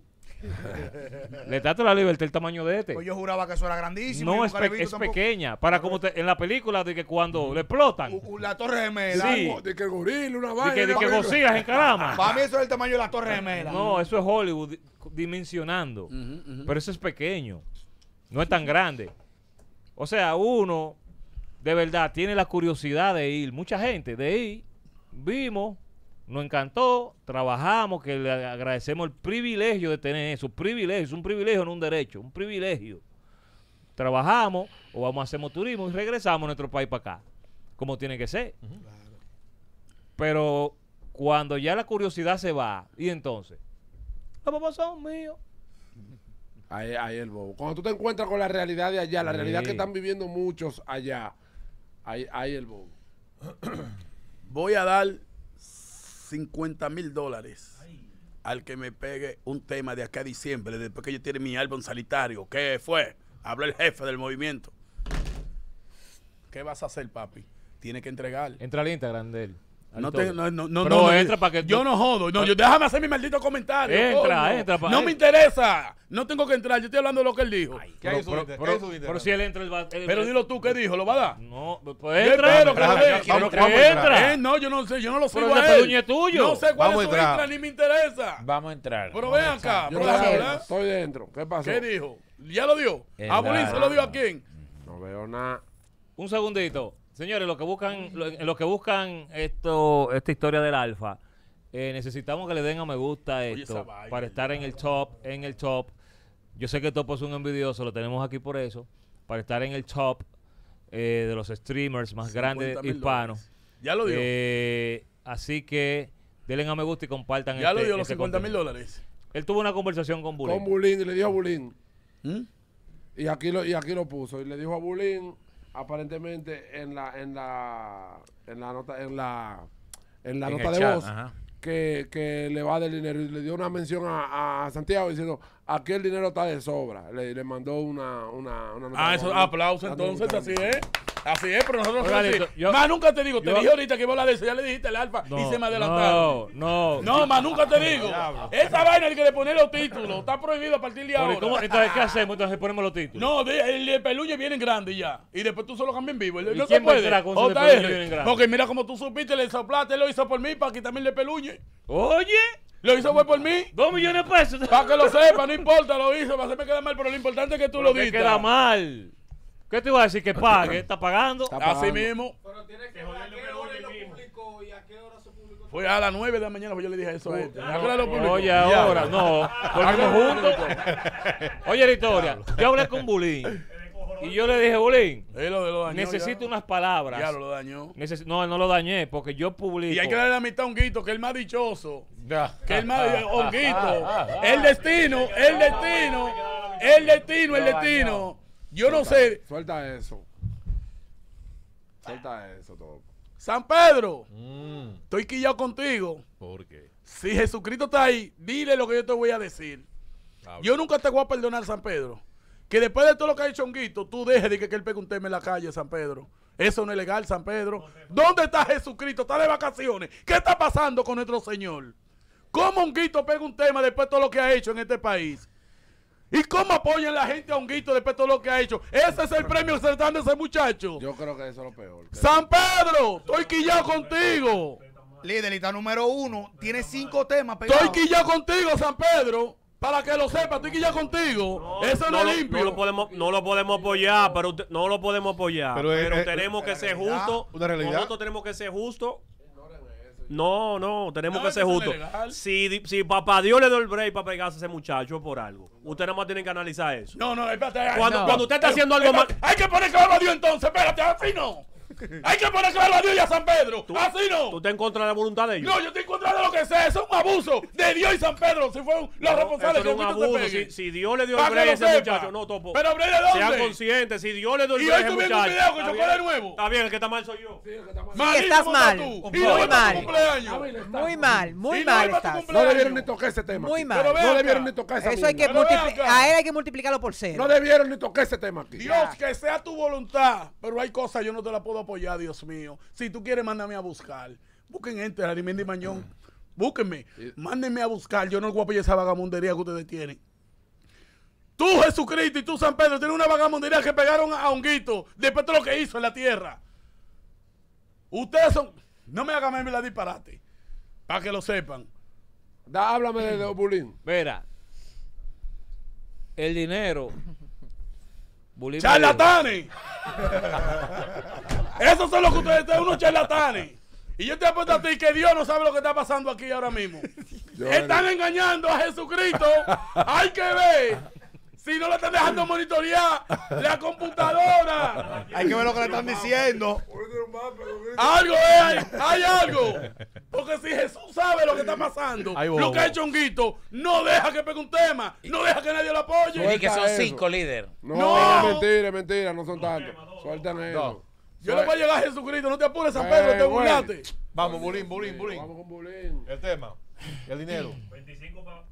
la Estatua de la Libertad, el tamaño de este. Pues yo juraba que eso era grandísimo. No, es, pequeña. Para como en la película de que cuando le explotan. la Torre de Sí. De que gorila, una vaina. De que, de en caramba. Para mí eso es el tamaño de la Torre de Gemela. No, eso es Hollywood dimensionando. Pero eso es pequeño. No es tan grande. O sea, uno de verdad tiene la curiosidad de ir, mucha gente de ahí vimos, nos encantó, trabajamos, que le agradecemos el privilegio de tener eso, privilegio, es un privilegio, no un derecho, un privilegio. Trabajamos o vamos a hacer turismo y regresamos a nuestro país para acá, como tiene que ser. Pero cuando ya la curiosidad se va, y entonces, los papás son míos. Ahí, ahí el bobo. Cuando tú te encuentras con la realidad de allá, la realidad que están viviendo muchos allá, hay el bobo. Voy a dar 50 mil dólares al que me pegue un tema de acá a diciembre, después que yo tiene mi álbum sanitario. ¿Qué fue? Habló el jefe del movimiento. ¿Qué vas a hacer, papi? Tiene que entregar. Entra al Instagram de él. No, te, no, no, no, entra para que yo no jodo. No, déjame hacer mi maldito comentario. Entra, entra. no me interesa. No tengo que entrar. Yo estoy hablando de lo que él dijo. pero, si él entra, pero dilo tú, ¿qué dijo? ¿Lo va a dar? No, pues entra. entra. Eh, no, yo no sé. Yo no lo sigo a tuyo. No sé cuál entra, ni me interesa. Vamos a entrar. Pero ven acá. Estoy dentro. ¿Qué pasó? ¿Qué dijo? ¿Ya lo dio? ¿A ah, se lo dio a quién? No veo nada. Un segundito. Señores, lo que buscan, lo, que buscan esto, esta historia del alfa, eh, necesitamos que le den a me gusta esto para estar en el top, en el top. Yo sé que Topo es un envidioso, lo tenemos aquí por eso, para estar en el top eh, de los streamers más grandes hispanos. Ya lo dio. Eh, así que denle a me gusta y compartan. el video. Ya lo este dio los 50 este mil dólares. Él tuvo una conversación con Bulín. Con Bulín y le dijo a Bulín. ¿Mm? Y, aquí lo, y aquí lo puso. Y le dijo a Bulín aparentemente en la en la en la nota en la en la nota de voz Que, que, le va del dinero le dio una mención a, Santiago diciendo aquí el dinero está de sobra le, le mandó una, una, nota ah eso aplauso entonces así es ¿eh? Así es, pero nosotros Más nunca te digo, te dije ahorita que iba a la de eso, ya le dijiste el alfa y se me adelantaron. No, no. No, más nunca te digo. Esa vaina el que le pone los títulos, está prohibido a partir de ahora. entonces, ¿qué hacemos? Entonces ponemos los títulos. No, el, peluñe peluche viene en grande ya. Y después tú solo cambias en vivo. No ¿Y se puede. Porque mira como tú supiste, le soplaste, lo hizo por mí para quitarme el peluñe. Oye. Lo hizo por mí. Dos millones de pesos. Para que lo sepa, no importa, lo hizo, para hacerme quedar mal, pero lo importante es que tú lo lo que Me queda mal. ¿Qué te iba a decir? Que pague, está pagando. Así mismo. Pero tiene que a qué hora lo publicó y a qué hora se publicó. Fue a las 9 de la mañana, porque yo le dije eso a él. ¿A qué lo publicó? Oye, ahora, no. juntos. Oye, historia. yo hablé con Bulín. Y yo le dije, Bulín, necesito unas palabras. Ya lo dañó. no, no lo dañé, porque yo publico. Y hay que darle la mitad a Honguito, que es el más dichoso. que el más Honguito. Ah, ah, ah, el destino, el destino, el destino, el destino. Yo no sé. Suelta eso. Suelta eso todo. San Pedro, mm. estoy quillado contigo. ¿Por qué? Si Jesucristo está ahí, dile lo que yo te voy a decir. Ah, yo nunca te voy a perdonar, San Pedro. Que después de todo lo que ha hecho Honguito, tú dejes de que, que él pegue un tema en la calle, San Pedro. Eso no es legal, San Pedro. ¿Dónde está Jesucristo? Está de vacaciones. ¿Qué está pasando con nuestro Señor? ¿Cómo Honguito pega un tema después de todo lo que ha hecho en este país? ¿Y cómo apoyan la gente a Honguito después de todo lo que ha hecho? Ese es el premio que se le dando a ese muchacho. Yo creo que eso es lo peor. ¡San Pedro! ¡Estoy quillado contigo! Líderita número uno, tiene cinco temas pegados. Estoy quillado contigo, San Pedro. Para que lo sepa, estoy quillado contigo. eso no, es limpio. No lo, podemos, no lo podemos apoyar, pero no lo podemos apoyar. Pero, tenemos que ser justos. Nosotros tenemos que ser justos no, no, tenemos que ser justos. Si, si papá Dios le dio el break para pegarse a ese muchacho por algo, ustedes nada más tienen que analizar eso. No, no, espérate. Cuando, cuando usted está haciendo algo mal. Hay que poner que papá Dios entonces, espérate, así no. Hay que poner claro a Dios y a San Pedro. ¿Tú, Así no. ¿Tú te en contra de la voluntad de ellos? No, yo estoy en contra de lo que sea. Eso es un abuso de Dios y San Pedro. Si fueron los no, responsables de este abuso. Si, si, Dios le dio el break a ese muchacho, no topo. Pero ¿de dónde? Sean conscientes. Si Dios le dio el break a ese muchacho. Y hoy un video que chocó de nuevo. Está bien, el que está mal soy yo. Sí, el que está mal. estás mal. muy mal. Muy mal, muy mal estás. No debieron ni tocar ese tema. Muy mal. No debieron ni tocar ese tema. Eso hay que a él hay que multiplicarlo por cero. No debieron ni tocar ese tema aquí. Dios, que sea tu voluntad, pero hay cosas yo no te la puedo ya Dios mío. Si tú quieres, mándame a buscar. Busquen gente, Arimendi Mañón. Búsquenme. Mándenme a buscar. Yo no voy a apoyar esa vagamundería que ustedes tienen. Tú, Jesucristo, y tú, San Pedro, tienen una vagamundería que pegaron a Honguito después de lo que hizo en la tierra. Ustedes son. No me hagan la disparate. Para que lo sepan. háblame de los Bulín. Mira. El dinero. ¡Charlatanes! Esos son los que ustedes son unos charlatanes. Y yo te apuesto a ti que Dios no sabe lo que está pasando aquí ahora mismo. están engañando a Jesucristo. Hay que ver. Si no lo están dejando monitorear la computadora. Hay que ver lo que le están diciendo. Algo es, hay, hay algo. Porque si Jesús sabe lo que está pasando, lo que ha hecho guito no deja que pegue un tema, no deja que nadie lo apoye. Y que son cinco líderes. No, mentira, mentira, no son tantos. Suéltame eso. Yo le voy a llegar a Jesucristo, no te apures, San Pedro, te burlaste. Vamos, Bulín, Bulín, Bulín. Vamos con Bulín. El tema, el dinero. 25 para...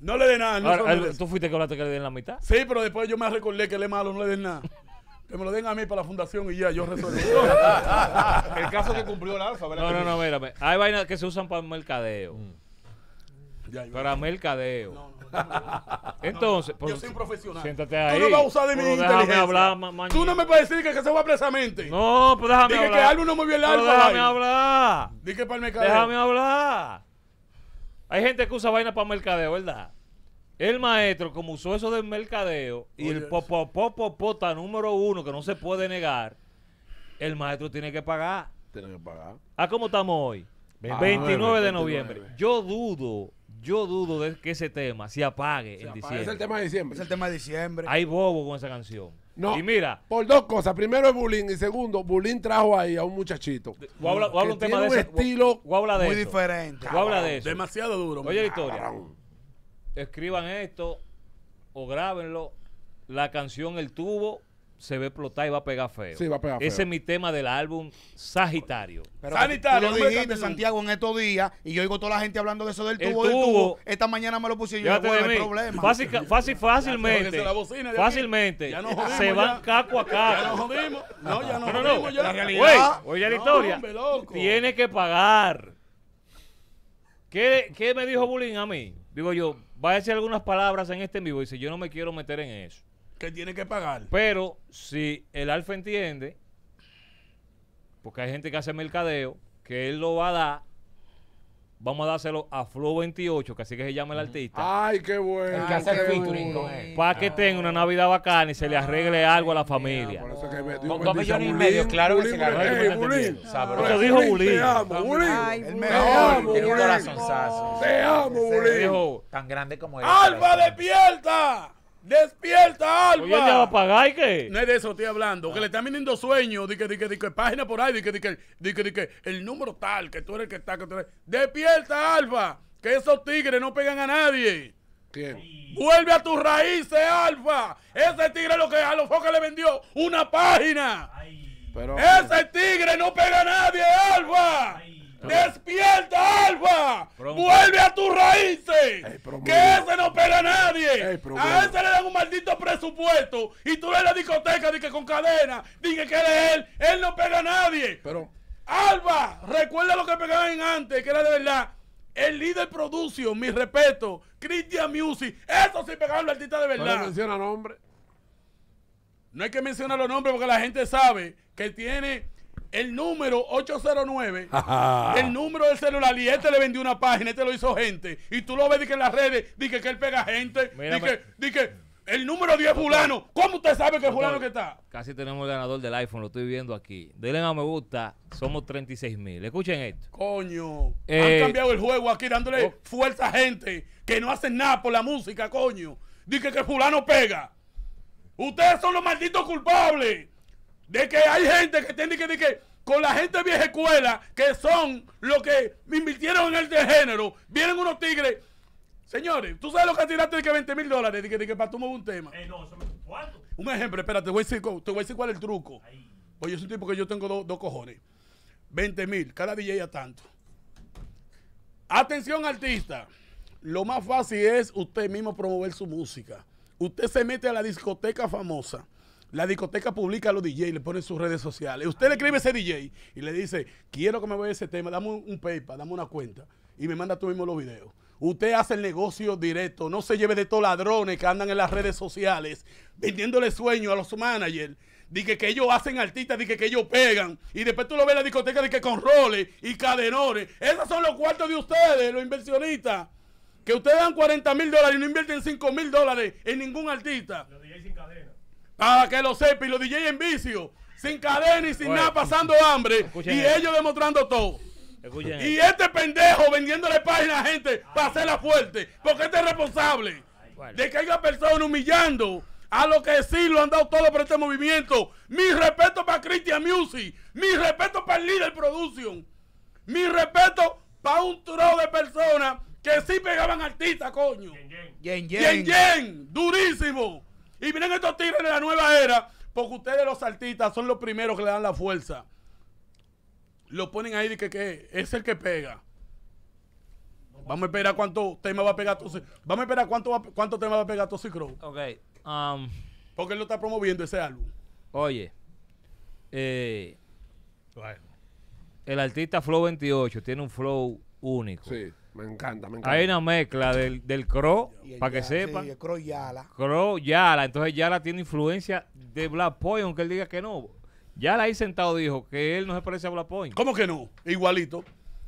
No le den nada. No ¿Tú fuiste que hablaste que le den la mitad? Sí, pero después yo me recordé que le malo, no le den nada. Que me lo den a mí para la fundación y ya, yo resuelvo. el caso que cumplió el alfa, ¿verdad? No, no, no, mírame. Hay vainas que se usan para mercadeo. Mm. para mercadeo. No, no. Entonces, yo soy un profesional. Siéntate ahí. Tú no vas a usar de mi inteligencia. Hablar, Tú no me puedes decir que, se va presamente. No, pues déjame hablar. que algo no el déjame hablar. Dije para el mercadeo. Déjame hablar. Hay gente que usa vaina para mercadeo, ¿verdad? El maestro, como usó eso del mercadeo y el popopopopota número uno que no se puede negar, el maestro tiene que pagar. Tiene que pagar. ¿A ah, cómo estamos hoy? 29, ah, de noviembre. Yo dudo yo dudo de que ese tema se apague en diciembre. Es el tema de diciembre. Es el tema de diciembre. Hay bobo con esa canción. No. Y mira. Por dos cosas. Primero es Bulín. Y segundo, Bulín trajo ahí a un muchachito. Voy un de estilo muy diferente. Demasiado duro. Oye, Victoria. Escriban esto o grábenlo. La canción El Tubo se ve explotar y va a pegar feo. va a pegar feo. Ese es mi tema del álbum Sagitario. Pero Sagitario. lo dijiste, Santiago, en estos días, y yo oigo toda la gente hablando de eso del tubo, Esta mañana me lo puse yo, el problema. Fácil, fácil, fácilmente, fácilmente, se van caco a caco. Ya nos jodimos. No, ya no, jodimos. La realidad. oye la historia. tiene que pagar. ¿Qué, ¿Qué me dijo Bullying a mí? Digo yo, va a decir algunas palabras en este en vivo. Dice, yo no me quiero meter en eso que tiene que pagar. Pero si el Alfa entiende, porque hay gente que hace mercadeo, que él lo va a dar, vamos a dárselo a Flow 28, que así que se llama el artista. Ay, qué bueno. El que hace featuring con él. Para que ah. tenga una Navidad bacana y se le arregle ah, algo a la familia. Con dos millones y medio, claro que se le Lo dijo Bulín. Te amo, Bulín. El mejor. Tiene un Te amo, Bulín. Tan grande como él. ¡Alba, despierta! ¡Despierta, Alfa! Oye, va a pagar, No es de eso estoy hablando. Que le están viniendo sueños. Dice, dice, dice, página por ahí. Dice, dice, dice, el número tal, que tú eres el que está, que tú eres... ¡Despierta, Alfa! Que esos tigres no pegan a nadie. Vuelve a tus raíces, Alfa. Ese tigre es lo que a los focos le vendió una página. Pero, Ese tigre no pega a nadie, Alfa. ¡Despierta, Alba! ¡Vuelve a tus raíces! ¡Que ese no pega a nadie! a ese le dan un maldito presupuesto y tú ves la discoteca de que con cadena, dije que es él, él no pega a nadie. Pero... Alba, recuerda lo que pegaban antes, que era de verdad. El líder producción, mi respeto, Christian Music, eso sí pegaba los artista de verdad. No menciona nombre. No hay que mencionar los nombres porque la gente sabe que tiene el número 809, el número del celular, y este le vendió una página, este lo hizo gente, y tú lo ves que en las redes, dice que él pega gente, dice que el número 10 fulano, ¿cómo usted sabe que fulano que está? Casi tenemos el ganador del iPhone, lo estoy viendo aquí. Denle a me gusta, somos 36 mil. Escuchen esto. Coño, eh, han cambiado el juego aquí dándole oh. fuerza a gente que no hacen nada por la música, coño. Dice que fulano pega. Ustedes son los malditos culpables de que hay gente que tiene que, de que con la gente vieja escuela, que son los que invirtieron en el de género, vienen unos tigres. Señores, ¿tú sabes lo que tiraste de que 20 mil dólares de que, para tomar un tema? Eh, un ejemplo, espérate, te voy a decir, cuál es el truco. Oye, es pues un tipo que yo tengo dos, dos cojones. 20 mil, cada DJ a tanto. Atención artista, lo más fácil es usted mismo promover su música. Usted se mete a la discoteca famosa la discoteca publica a los DJ, le pone sus redes sociales. Usted le escribe a ese DJ y le dice, quiero que me vea ese tema, dame un, PayPal, dame una cuenta. Y me manda tú mismo los videos. Usted hace el negocio directo. No se lleve de estos ladrones que andan en las redes sociales vendiéndole sueños a los managers. Dice que ellos hacen artistas, dice que ellos pegan. Y después tú lo ves en la discoteca de que con roles y cadenores. Esos son los cuartos de ustedes, los inversionistas. Que ustedes dan 40 mil dólares y no invierten 5 mil dólares en ningún artista. Para que lo sepa y lo DJ en vicio, sin cadena y sin nada, pasando hambre. y ellos demostrando todo. y este pendejo vendiéndole página a gente para hacerla fuerte. Porque este es responsable de que haya personas humillando a lo que sí lo han dado todo por este movimiento. Mi respeto para Christian Music. Mi respeto para el líder Production. Mi respeto para un trozo de personas que sí pegaban artistas, coño. Yen Durísimo. Y miren estos tigres de la nueva era, porque ustedes los artistas son los primeros que le dan la fuerza. Lo ponen ahí de que, que es el que pega. Vamos a esperar cuánto tema va a pegar Tosi. Vamos a esperar cuánto, cuánto tema va a pegar Tosi Crow. Ok. Um, porque él lo está promoviendo ese álbum. Oye. Eh, el artista Flow 28 tiene un flow único. Sí. Me encanta, me encanta. Hay una mezcla del, del Cro, para que sepan. Sí, y Yala. Cro Yala. Entonces Yala tiene influencia de Black Point, aunque él diga que no. Yala ahí sentado dijo que él no se parece a Black Point. ¿Cómo que no? Igualito.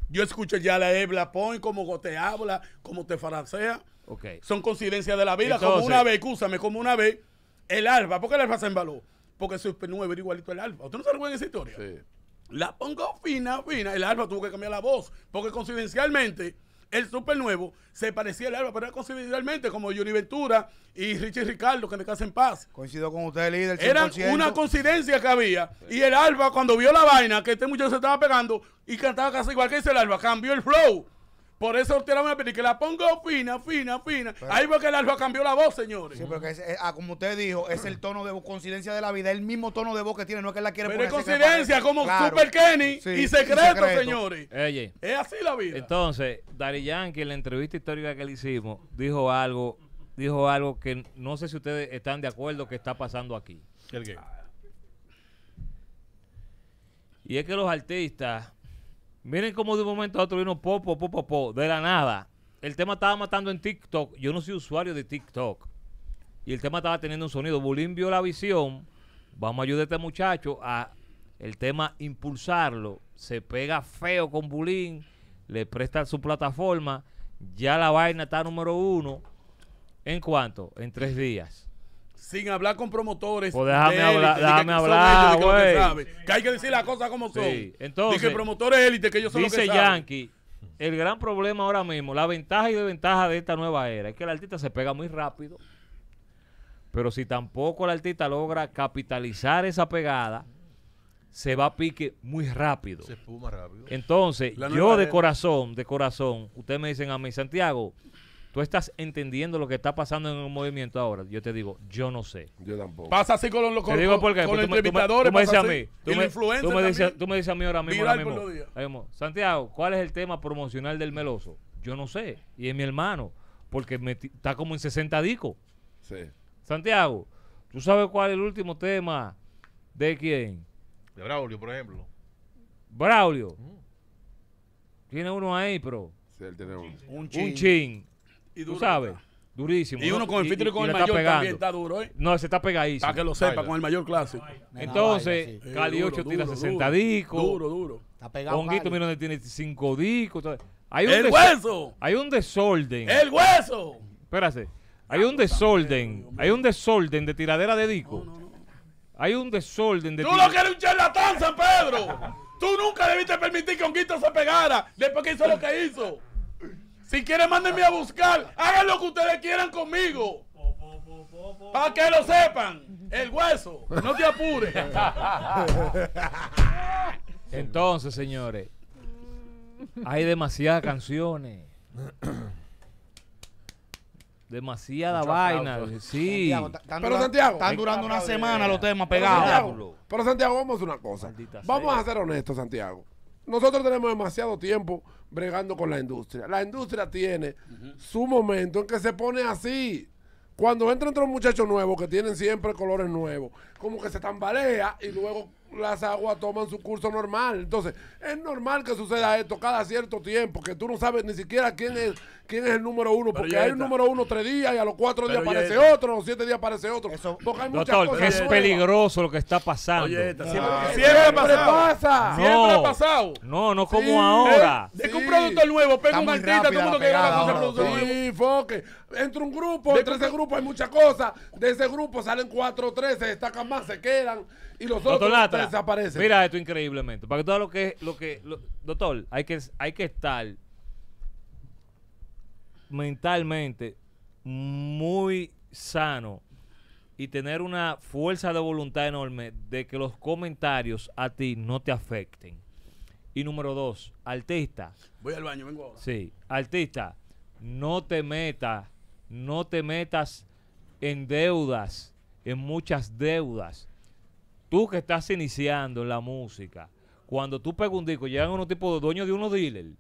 Yo escucho Yala de Black Point, como te habla, como te faracea. Okay. Son coincidencias de la vida. como una vez, escúchame, como una vez, el alfa. ¿Por qué el alfa se embaló? Porque Super 9 era igualito al alfa. ¿Usted no se recuerda esa historia? Sí. La pongo fina, fina. El alfa tuvo que cambiar la voz. Porque coincidencialmente el super nuevo se parecía al Alba, pero era considerablemente como Johnny Ventura y Richie Ricardo, que me casen en paz. Coincido con usted, líder. Era una coincidencia que había. Y el Alba, cuando vio la vaina que este muchacho se estaba pegando y cantaba casi igual que ese el Alba, cambió el flow. Por eso a pedir, que la pongo fina, fina, fina. Ahí porque que el alfa cambió la voz, señores. Sí, porque ah, como usted dijo, es el tono de voz, coincidencia de la vida, el mismo tono de voz que tiene, no es que la quiere poner. Pero es coincidencia, como Super Kenny y, secreto, señores. es así la vida. Entonces, Dari Yankee, en la entrevista histórica que le hicimos, dijo algo, dijo algo que no sé si ustedes están de acuerdo que está pasando aquí. qué? Y es que los artistas Miren cómo de un momento a otro vino popo, popo, popo, de la nada. El tema estaba matando en TikTok. Yo no soy usuario de TikTok. Y el tema estaba teniendo un sonido. Bulín vio la visión. Vamos a ayudar a este muchacho a el tema impulsarlo. Se pega feo con Bulín. Le presta su plataforma. Ya la vaina está número uno. ¿En cuánto? En tres días sin hablar con promotores. Pues déjame hablar, hablar, Que, hay que decir las cosas como son. Entonces, dice promotores élite, que ellos son Dice Yankee, el gran problema ahora mismo, la ventaja y desventaja de esta nueva era, es que el artista se pega muy rápido. Pero si tampoco el artista logra capitalizar esa pegada, se va a pique muy rápido. Se espuma rápido. Entonces, yo de corazón, de corazón, ustedes me dicen a mí, Santiago, tú estás entendiendo lo que está pasando en el movimiento ahora. Yo te digo, yo no sé. Yo tampoco. Pasa así con los, locos. te digo porque, los Tú me, dices a mí. Tú me, dices, a mí ahora mismo. Santiago, ¿cuál es el tema promocional del meloso? Yo no sé. Y es mi hermano. Porque está como en 60 discos. Sí. Santiago, ¿tú sabes cuál es el último tema de quién? De Braulio, por ejemplo. Braulio. Tiene uno ahí, pero. Sí, él tiene uno. Un chin. Un chin. ¿Tú sabes? Durísimo. Y uno con el filtro y, con el mayor también está duro, ¿eh? No, se está pegadísimo. Para que lo sepa, con el mayor clase. Entonces, Cali 8 tira 60 discos. Duro, duro. Está pegado. Honguito, mira, donde tiene 5 discos. Hay un ¡El hueso! Hay un desorden. ¡El hueso! Espérase. Hay un desorden. Hay un desorden de tiradera de discos. Hay un desorden de. tiradera. Tú no quieres un charlatán, San Pedro. Tú nunca debiste permitir que Honguito se pegara después que hizo lo que hizo. Si quieren, mándenme a buscar. Hagan lo que ustedes quieran conmigo. Para que lo sepan. El hueso. No te apures. Entonces, señores, hay demasiadas canciones. Demasiada vaina. Sí. pero Santiago. Están durando una semana los temas pegados. Pero Santiago, vamos a hacer una cosa. vamos a ser honestos, Santiago. Nosotros tenemos demasiado tiempo bregando con la industria. La industria tiene su momento en que se pone así. Cuando entran otros muchachos nuevos que tienen siempre colores nuevos, como que se tambalea y luego las aguas toman su curso normal. Entonces, es normal que suceda esto cada cierto tiempo, que tú no sabes ni siquiera quién es quién es el número uno, porque hay un número uno tres días y a los cuatro días aparece otro, a los siete días aparece otro. porque hay muchas doctor, cosas es peligroso lo que está pasando. siempre, ah, siempre, siempre pasa. Siempre ha pasado. No, no como ahora. Es, ¿eh? que un producto nuevo pega un artista, todo el mundo que gana con producto nuevo. Sí, foque entre un grupo, entre ese grupo hay muchas cosas. De ese grupo salen cuatro o tres, se destacan más, se quedan y los otros desaparecen. Mira esto increíblemente. Para que todo lo que. Lo que doctor, hay que, hay que estar mentalmente muy sano y tener una fuerza de voluntad enorme de que los comentarios a ti no te afecten. Y número dos, artista. Voy al baño, vengo ahora. Sí, artista, no te metas no te metas en deudas, en muchas deudas. Tú que estás iniciando en la música, cuando tú pegas un disco, llegan unos tipos de dueños de unos dealers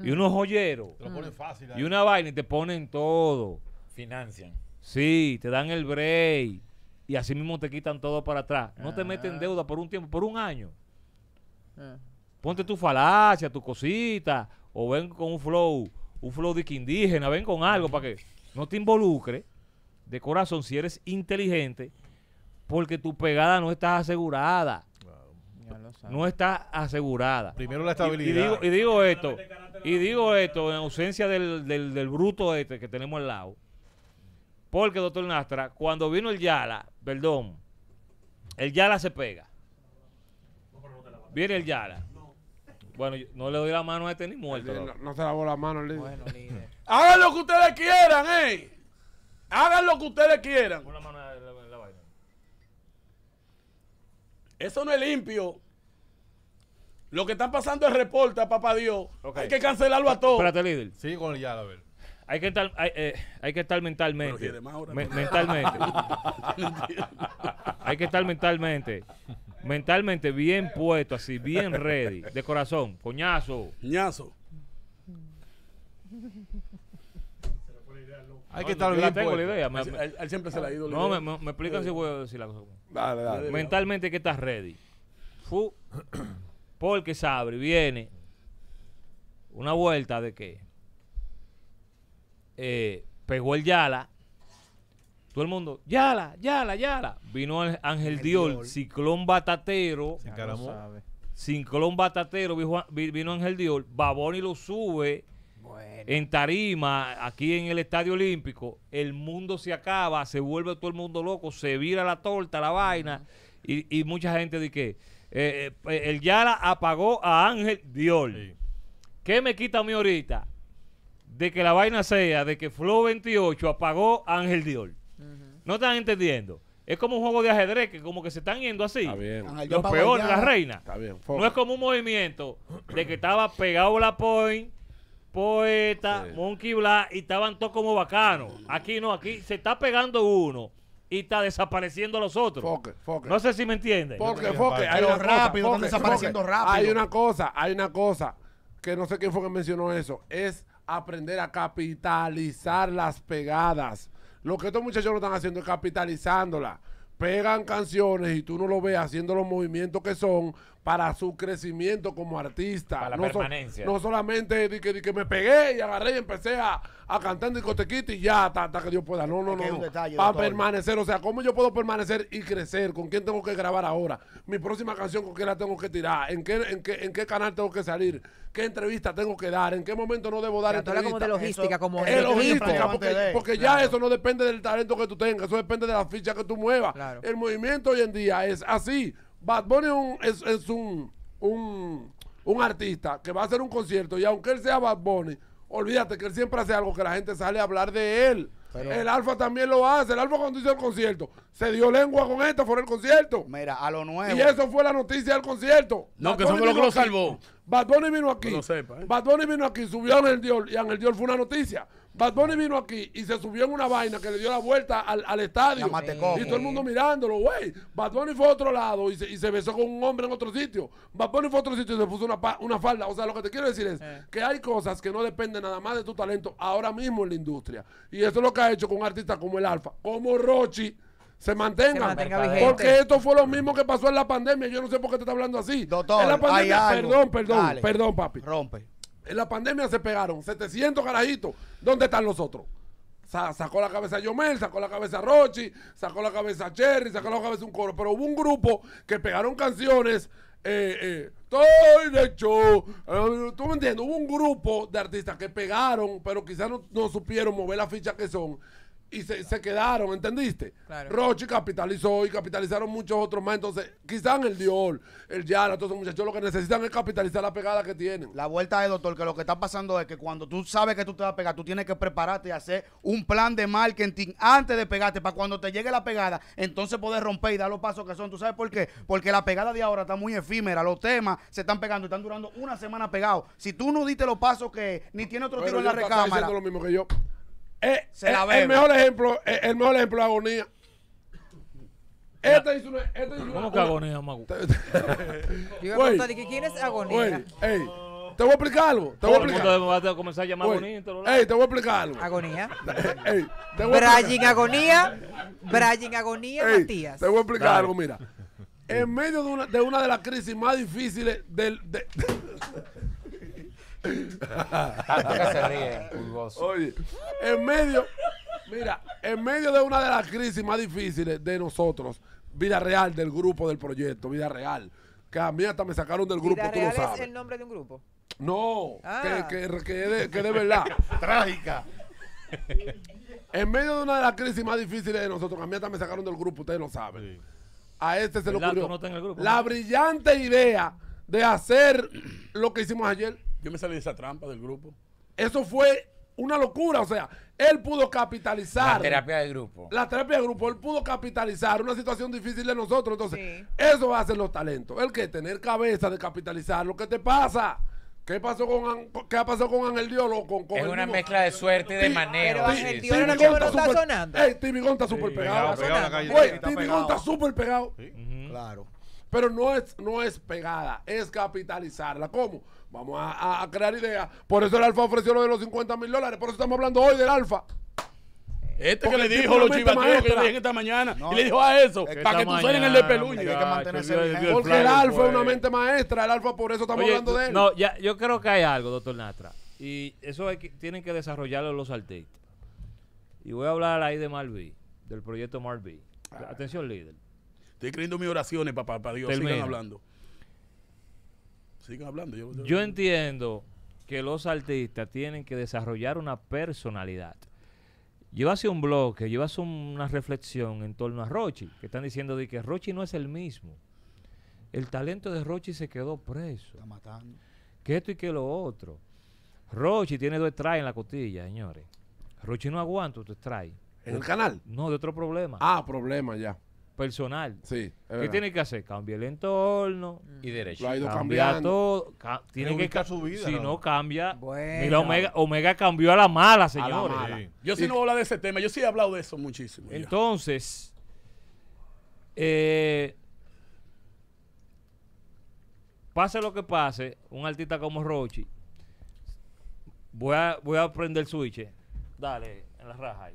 y unos joyeros. Te y una vaina y te ponen todo. Financian. Sí, te dan el break y así mismo te quitan todo para atrás. No te metes en ah. deuda por un tiempo, por un año. Ah. Ponte tu falacia, tu cosita, o ven con un flow un flow de indígena, ven con algo para que no te involucre de corazón si eres inteligente, porque tu pegada no está asegurada. No está asegurada. Primero la estabilidad. Y, digo, esto, y digo esto en ausencia del bruto este que tenemos al lado. Porque, doctor Nastra, cuando vino el Yala, perdón, el Yala se pega. Viene el Yala. Bueno, no le doy la mano a este ni muerto. No, se lavó la mano, líder. Bueno, líder. Hagan lo que ustedes quieran, ¿eh? Hagan lo que ustedes quieran. Eso no es limpio. Lo que está pasando es reporta, papá Dios. Hay que cancelarlo a todos. Espérate, líder. Sí, con el a Hay que estar, hay, eh, hay que estar mentalmente. mentalmente. hay que estar mentalmente mentalmente bien puesto, así, bien ready, de corazón. Coñazo. Coñazo. Hay que estar bien. La tengo la idea. él, siempre se la ha ido. No, me, me, explican si puedo decir la cosa. Dale, dale. Mentalmente que estás ready. Fu, porque sabe viene una vuelta de que eh, pegó el Yala todo el mundo, yala, yala, yala. Vino Ángel Dior, ciclón batatero. Ciclón batatero, vino Ángel Dior. Baboni lo sube en tarima, aquí en el Estadio Olímpico. El mundo se acaba, se vuelve todo el mundo loco, se vira la torta, la vaina. y, mucha gente de que eh, eh, el Yala apagó a Ángel Dior. ¿Qué me quita a mí ahorita? De que la vaina sea de que Flow 28 apagó a Ángel Dior. No están entendiendo. Es como un juego de ajedrez que como que se están yendo así. Está Los peores, la reina. no es como un movimiento de que estaba pegado la point, poeta, monkey Black y estaban todos como bacanos. Aquí no, aquí se está pegando uno y está desapareciendo los otros. No sé si me entienden. hay una rápido, desapareciendo rápido. Hay una cosa, hay una cosa, que no sé quién fue que mencionó eso, es aprender a capitalizar las pegadas. Lo que estos muchachos no están haciendo es capitalizándola. Pegan canciones y tú no lo ves haciendo los movimientos que son para su crecimiento como artista. Para la no permanencia. no solamente que, me pegué y agarré y empecé a, a cantar discotequita y ya, hasta, que Dios pueda. No, no, no. Para permanecer. O sea, ¿cómo yo puedo permanecer y crecer? ¿Con quién tengo que grabar ahora? ¿Mi próxima canción con quién la tengo que tirar? ¿En qué, en qué, canal tengo que salir? ¿Qué entrevista tengo que dar? ¿En qué momento no debo dar o sea, como de logística, como porque, ya eso no depende del talento que tú tengas, eso depende de la ficha que tú muevas. El movimiento hoy en día es así. Bad Bunny es un, un, un, artista que va a hacer un concierto y aunque él sea Bad Bunny, olvídate que él siempre hace algo que la gente sale a hablar de él. el Alfa también lo hace. El Alfa cuando hizo el concierto, se dio lengua con esto fue el concierto. Mira, a lo nuevo. Y eso fue la noticia del concierto. No, que eso fue lo que lo salvó. Bad Bunny vino aquí. No sepa, ¿eh? Bad Bunny vino aquí, subió a Angel Dior y Angel Dior fue una noticia. Bad Bunny vino aquí y se subió en una vaina que le dio la vuelta al, al estadio. Y todo el mundo mirándolo, güey. Bad Bunny fue a otro lado y se, y se, besó con un hombre en otro sitio. Bad Bunny fue a otro sitio y se puso una, falda. O sea, lo que te quiero decir es eh. que hay cosas que no dependen nada más de tu talento ahora mismo en la industria. Y eso es lo que ha hecho con artistas como el Alfa, como Rochi se mantengan. mantenga porque esto fue lo mismo que pasó en la pandemia. Yo no sé por qué te está hablando así. Doctor, en la pandemia, perdón, perdón, perdón, papi. Rompe. En la pandemia se pegaron 700 carajitos. ¿Dónde están los otros? sacó la cabeza Yomel, sacó la cabeza Rochi, sacó la cabeza Cherry, sacó la cabeza un coro. Pero hubo un grupo que pegaron canciones. Eh, eh estoy de hecho eh, ¿Tú me entiendes? Hubo un grupo de artistas que pegaron, pero quizás no, no supieron mover la ficha que son y se, quedaron, ¿entendiste? Rochi Roche capitalizó y capitalizaron muchos otros más. Entonces, quizás el Dior, el Yara, todos esos muchachos lo que necesitan es capitalizar la pegada que tienen. La vuelta es, doctor, que lo que está pasando es que cuando tú sabes que tú te vas a pegar, tú tienes que prepararte y hacer un plan de marketing antes de pegarte para cuando te llegue la pegada, entonces poder romper y dar los pasos que son. ¿Tú sabes por qué? Porque la pegada de ahora está muy efímera. Los temas se están pegando, están durando una semana pegados. Si tú no diste los pasos que ni tiene otro tiro en la recámara. Eh, eh, el mejor ejemplo, eh, el mejor ejemplo agonía. ¿Cómo que agonía, Mago? Yo iba a ¿quién es agonía? te voy a explicar algo. Te voy a explicar. Todo el mundo a comenzar a llamar agonía. Ey, te voy a explicar algo. Agonía. Ey, agonía. Brian agonía, Matías. Te voy a explicar algo, mira. En medio de una de, una de las crisis más difíciles del... en medio, mira, en medio de una de las crisis más difíciles de nosotros, vida real del grupo del proyecto, vida real, que a mí hasta me sacaron del grupo, tú lo sabes. es el nombre de un grupo? No, ah. que, de, verdad. Trágica. En medio de una de las crisis más difíciles de nosotros, que a mí hasta me sacaron del grupo, ustedes lo saben. A este se le ocurrió la brillante idea de hacer lo que hicimos ayer. Yo me salí de esa trampa del grupo. Eso fue una locura. O sea, él pudo capitalizar. La terapia de grupo. La terapia de grupo. Él pudo capitalizar una situación difícil de nosotros. Entonces, eso va a ser los talentos. El que tener cabeza de capitalizar lo que te pasa. ¿Qué pasó con qué ha pasado con Ángel Diolo? Con, es una mezcla de suerte y de manera. Pero no está sonando. Ey, Timigón está súper pegado. Oye, Timigón está súper pegado. Claro. Pero no es, no es pegada, es capitalizarla. ¿Cómo? Vamos a, crear ideas. Por eso el Alfa ofreció lo de los 50 mil dólares. Por eso estamos hablando hoy del Alfa. Este que le dijo los chivateos que le dije esta mañana y le dijo a eso, para que tú salen en el de Peluña. Porque el, alfa es una pues. mente maestra, el alfa por eso estamos hablando de él. No, ya, yo creo que hay algo, doctor Natra. y eso tienen que desarrollarlo los artistas. Y voy a hablar ahí de Marví. del proyecto Marví. Ah. Atención, líder. Estoy creyendo mis oraciones, papá, para Dios, sigan hablando hablando. Yo, entiendo que los artistas tienen que desarrollar una personalidad. Yo hace un bloque, yo una reflexión en torno a Rochi, que están diciendo de que Rochi no es el mismo. El talento de Rochi se quedó preso. Está matando. Que esto y que lo otro. Rochi tiene dos strikes en la costilla, señores. Rochi no aguanta tu strike. ¿En el canal? No, de otro problema. Ah, problema ya personal. Sí, ¿Qué tiene que hacer? Cambia el entorno. Y derecho. Lo ha ido cambia todo. tiene que su vida. Si no, cambia. Mira, Omega, Omega, cambió a la mala, señores. Yo sí no hablo de ese tema. Yo sí he hablado de eso muchísimo. Entonces, eh, pase lo que pase, un artista como Rochi, voy a, voy a prender el switch. Eh. Dale, en la raja ahí.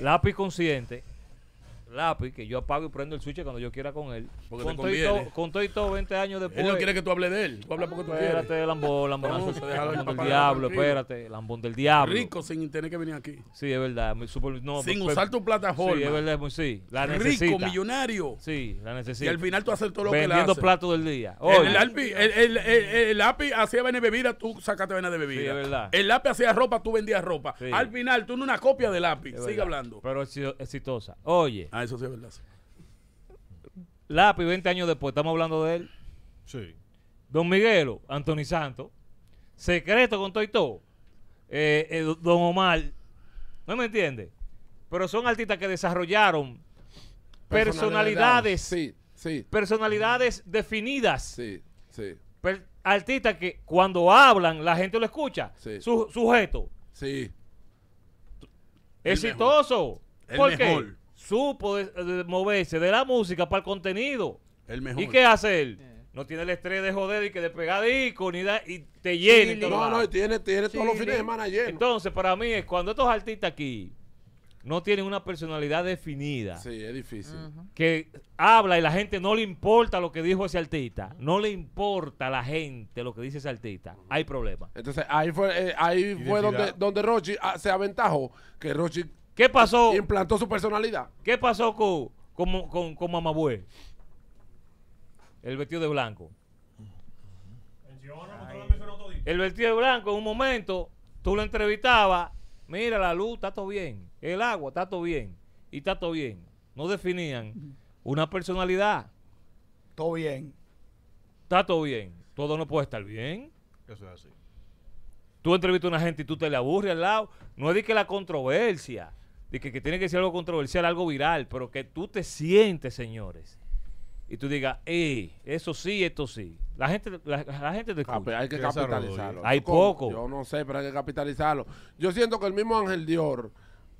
Lápiz consciente lápiz, que yo apago y prendo el switch cuando yo quiera con él. Porque con, todo con todo y 20 años después. Él no quiere que tú hables de él. Tú hablas porque tú espérate, Lambón, lambón, del diablo, espérate, lambón del diablo. Rico sin tener que venir aquí. Sí, es verdad. no, sin pues, usar tu plataforma. Sí, es verdad, sí. La necesita. Rico, millonario. Sí, la necesita. Y al final tú haces todo lo que que le Vendiendo plato del día. El, lápiz, el, hacía vena de bebida, tú sacaste vena de bebida. Sí, es verdad. El lápiz hacía ropa, tú vendías ropa. Al final tú no una copia de lápiz. Sigue hablando. Pero exitosa. Oye. Ah, eso sí es verdad. Lápiz, 20 años después, estamos hablando de él. Sí. Don Miguelo, Anthony Santo Secreto con todo y todo. Eh, eh, don Omar. ¿No me entiende? Pero son artistas que desarrollaron personalidades. sí, sí. Personalidades definidas. Sí, sí. artistas que cuando hablan la gente lo escucha. Sí. Su sujeto. Sí. Exitoso. El mejor supo moverse de la música para el contenido. ¿Y qué hace él? Eh. No tiene el estrés de joder y que de pegar ni da, y te llena. no, no, tiene, tiene todos los fines de semana Entonces, para mí es cuando estos artistas aquí no tienen una personalidad definida. Sí, es difícil. Que habla y la gente no le importa lo que dijo ese artista. No le importa a la gente lo que dice ese artista. Hay problema Entonces ahí fue, eh, ahí fue donde, donde Rochi ah, se aventajó. Que Rochi ¿Qué pasó? Implantó su personalidad. ¿Qué pasó con, con, con, El vestido de blanco. El vestido de blanco en un momento, tú lo entrevistabas, mira la luz, está todo bien, el agua, está todo bien, y está todo bien. No definían una personalidad. Todo bien. Está todo bien. Todo no puede estar bien. Eso es así. Tú entrevistas a una gente y tú te le aburres al lado. No es de que la controversia de que, tiene que ser algo controversial, algo viral, pero que tú te sientes, señores, y tú digas, eh, eso sí, esto sí. La gente, la, gente te escucha. hay que capitalizarlo. Hay poco. Yo no sé, pero hay que capitalizarlo. Yo siento que el mismo Ángel Dior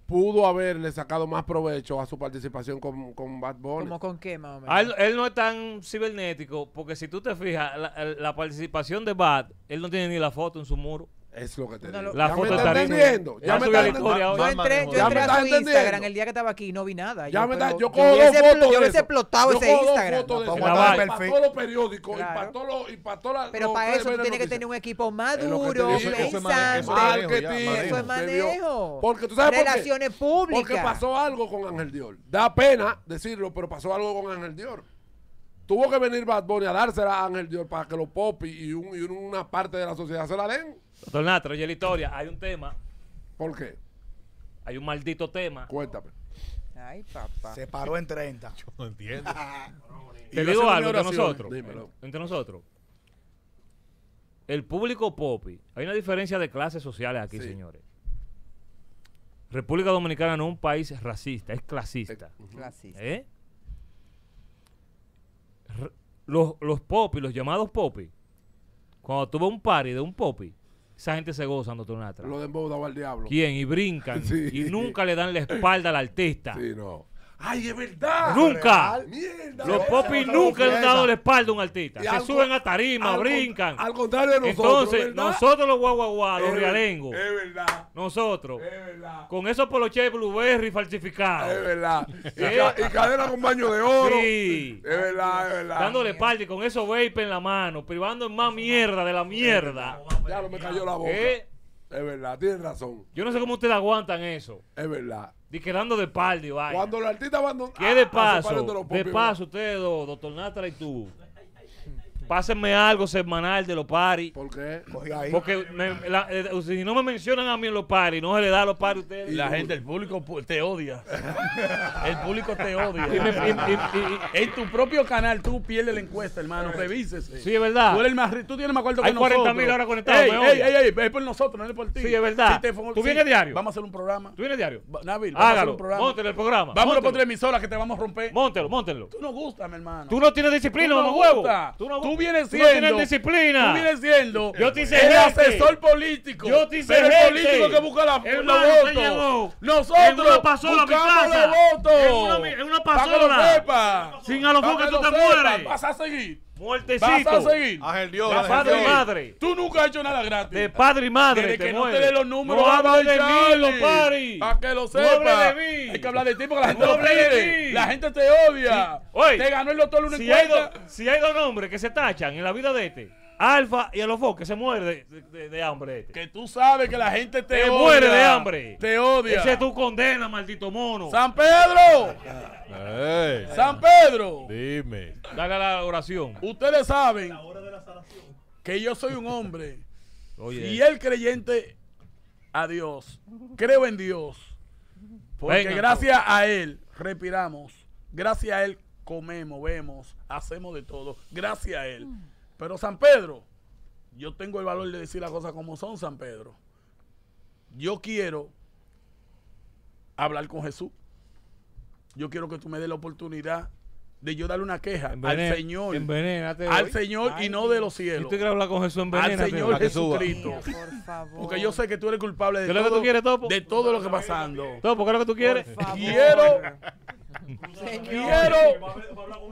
pudo haberle sacado más provecho a su participación con, con Bad Bunny. ¿Cómo con qué, más Él, no es tan cibernético, porque si tú te fijas, la, la participación de Bad, él no tiene ni la foto en su muro. Es lo que te digo. la ya foto me está entendiendo. Ya, me está Yo entré, yo entré a Instagram el día que estaba aquí y no vi nada. Ya yo, me está, yo cojo dos fotos Yo hubiese explotado ese Instagram. Para todos los periódicos y para todos Pero para eso tú tienes que tener un equipo maduro, pensante. Eso es manejo. Porque tú sabes Relaciones públicas. Porque pasó algo con Ángel Dior. Da pena decirlo, pero pasó algo con Ángel Dior. Tuvo que venir Bad Bunny a dársela a Ángel Dior para que los popis y, un, y una parte de la sociedad se la den. Doctor Natra, historia. Hay un tema. ¿Por qué? Hay un maldito tema. Cuéntame. Se paró en 30. Yo no entiendo. Te digo algo entre nosotros. Entre nosotros. El público popi. Hay una diferencia de clases sociales aquí, señores. República Dominicana no es un país racista, es clasista. Eh, clasista. ¿Eh? Los, los popis, los llamados popis, cuando tuve un party de un popi, esa gente se goza cuando tú una Lo de al diablo. ¿Quién? Y brincan. Y nunca le dan la espalda al artista. Sí, no. ¡Ay, es verdad! ¡Nunca! Mierda, los popis nunca han dado la espalda a un artista. Se suben a tarima, brincan. Al contrario de nosotros. Entonces, nosotros los guaguaguas, los realengos. Es verdad. Nosotros. Es verdad. Con esos poloches de blueberry falsificados. Es verdad. Eh, y, cadena con baño de oro. Sí. Es verdad, es verdad. Dándole espalda y con esos vape en la mano, privando más mierda de la mierda. Ya no me cayó la boca. Eh. Es verdad, tienes razón. Yo no sé cómo ustedes aguantan eso. Es verdad. Di quedando de par, vaya. Cuando ah, ah, los artistas abandonó... ¿Qué de paso? de paso ustedes dos, doctor Natra y tú. Pásenme algo semanal de los paris. ¿Por qué? Porque eh, eh, si no me mencionan a mí en los paris, no se le da a los paris a ustedes. La gente, el público te odia. el público te odia. Y en tu propio canal tú pierdes la encuesta, hermano. Revísese. Sí, es verdad. Tú, tienes más acuerdo que Hay nosotros. 40 mil ahora conectados. Ey, ey, ey, ey, es por nosotros, no es por ti. Sí, es verdad. ¿Tú vienes diario? Vamos a hacer un programa. ¿Tú vienes diario? Nabil, vamos Hágalo. a programa. Móntelo el programa. Vámonos por poner emisoras que te vamos a romper. Móntelo, móntelo. Tú no gustas, mi hermano. Tú no tienes disciplina, mamá huevo. Tú no gustas viene siendo. disciplina. Tú siendo. El asesor político. El político que busca la, los votos. Nosotros pasola, buscamos los votos. una, que lo sepa. Sin a los que tú te mueres. Vas a seguir. Muertecito. Vas a seguir. Dios. De padre y madre. Tú nunca has hecho nada gratis. De padre y madre. te mueres. no te los números. Ah, de mí, los paris. Para que lo sepas No de mí. Hay que hablar de ti porque la gente La gente te odia. te ganó el doctor Lunes si Hay si hay dos nombres que se tachan en la vida de este Alfa y a los que se muerde de, hambre. Este. Que tú sabes que la gente te, odia. muere de hambre. Te odia. Ese es tu condena, maldito mono. ¡San Pedro! Eh. ¡San Pedro! Dime. Dale la oración. Ustedes saben que yo soy un hombre y el creyente a Dios. Creo en Dios. Porque gracias a Él respiramos. Gracias a Él comemos, vemos, hacemos de todo. Gracias a Él. Pero San Pedro, yo tengo el valor de decir las cosas como son, San Pedro. Yo quiero hablar con Jesús. Yo quiero que tú me des la oportunidad de yo darle una queja al Señor. Al Señor y no de los cielos. Yo quiero hablar con Jesús Al Señor Jesucristo. Porque yo sé que tú eres culpable de todo, lo que está todo lo pasando. Topo, ¿qué es lo que tú quieres? Quiero Quiero.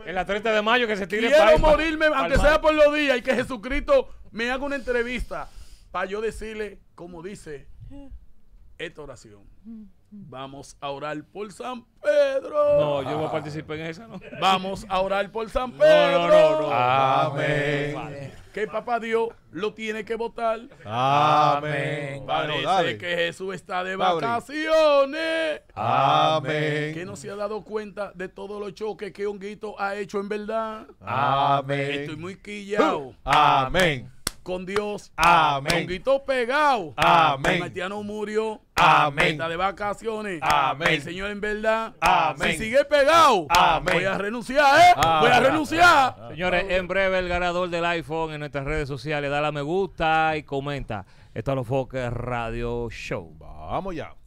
en la 30 de mayo que se tire Quiero morirme, aunque sea por los días, y que Jesucristo me haga una entrevista para yo decirle, como dice, esta oración. Vamos a orar por San Pedro. No, yo no a en esa, ¿no? Vamos a orar por San Pedro. No, no, no. no. Amén. Que papá Dios lo tiene que votar. Amén. Parece que Jesús está de vacaciones. Amén. Que no se ha dado cuenta de todos los choques que Honguito ha hecho en verdad. Amén. Estoy muy quillado. Amén con Dios. Amén. Honguito pegado. Amén. El murió. Amén. Está de vacaciones. Amén. El Señor en verdad. Amén. Si sigue pegado. Amén. Voy a renunciar, ¿eh? Voy a ah. renunciar. Señores, en breve el ganador del iPhone en nuestras redes sociales. Dale a me gusta y comenta. Esto es los Foques Radio Show. Vamos ya.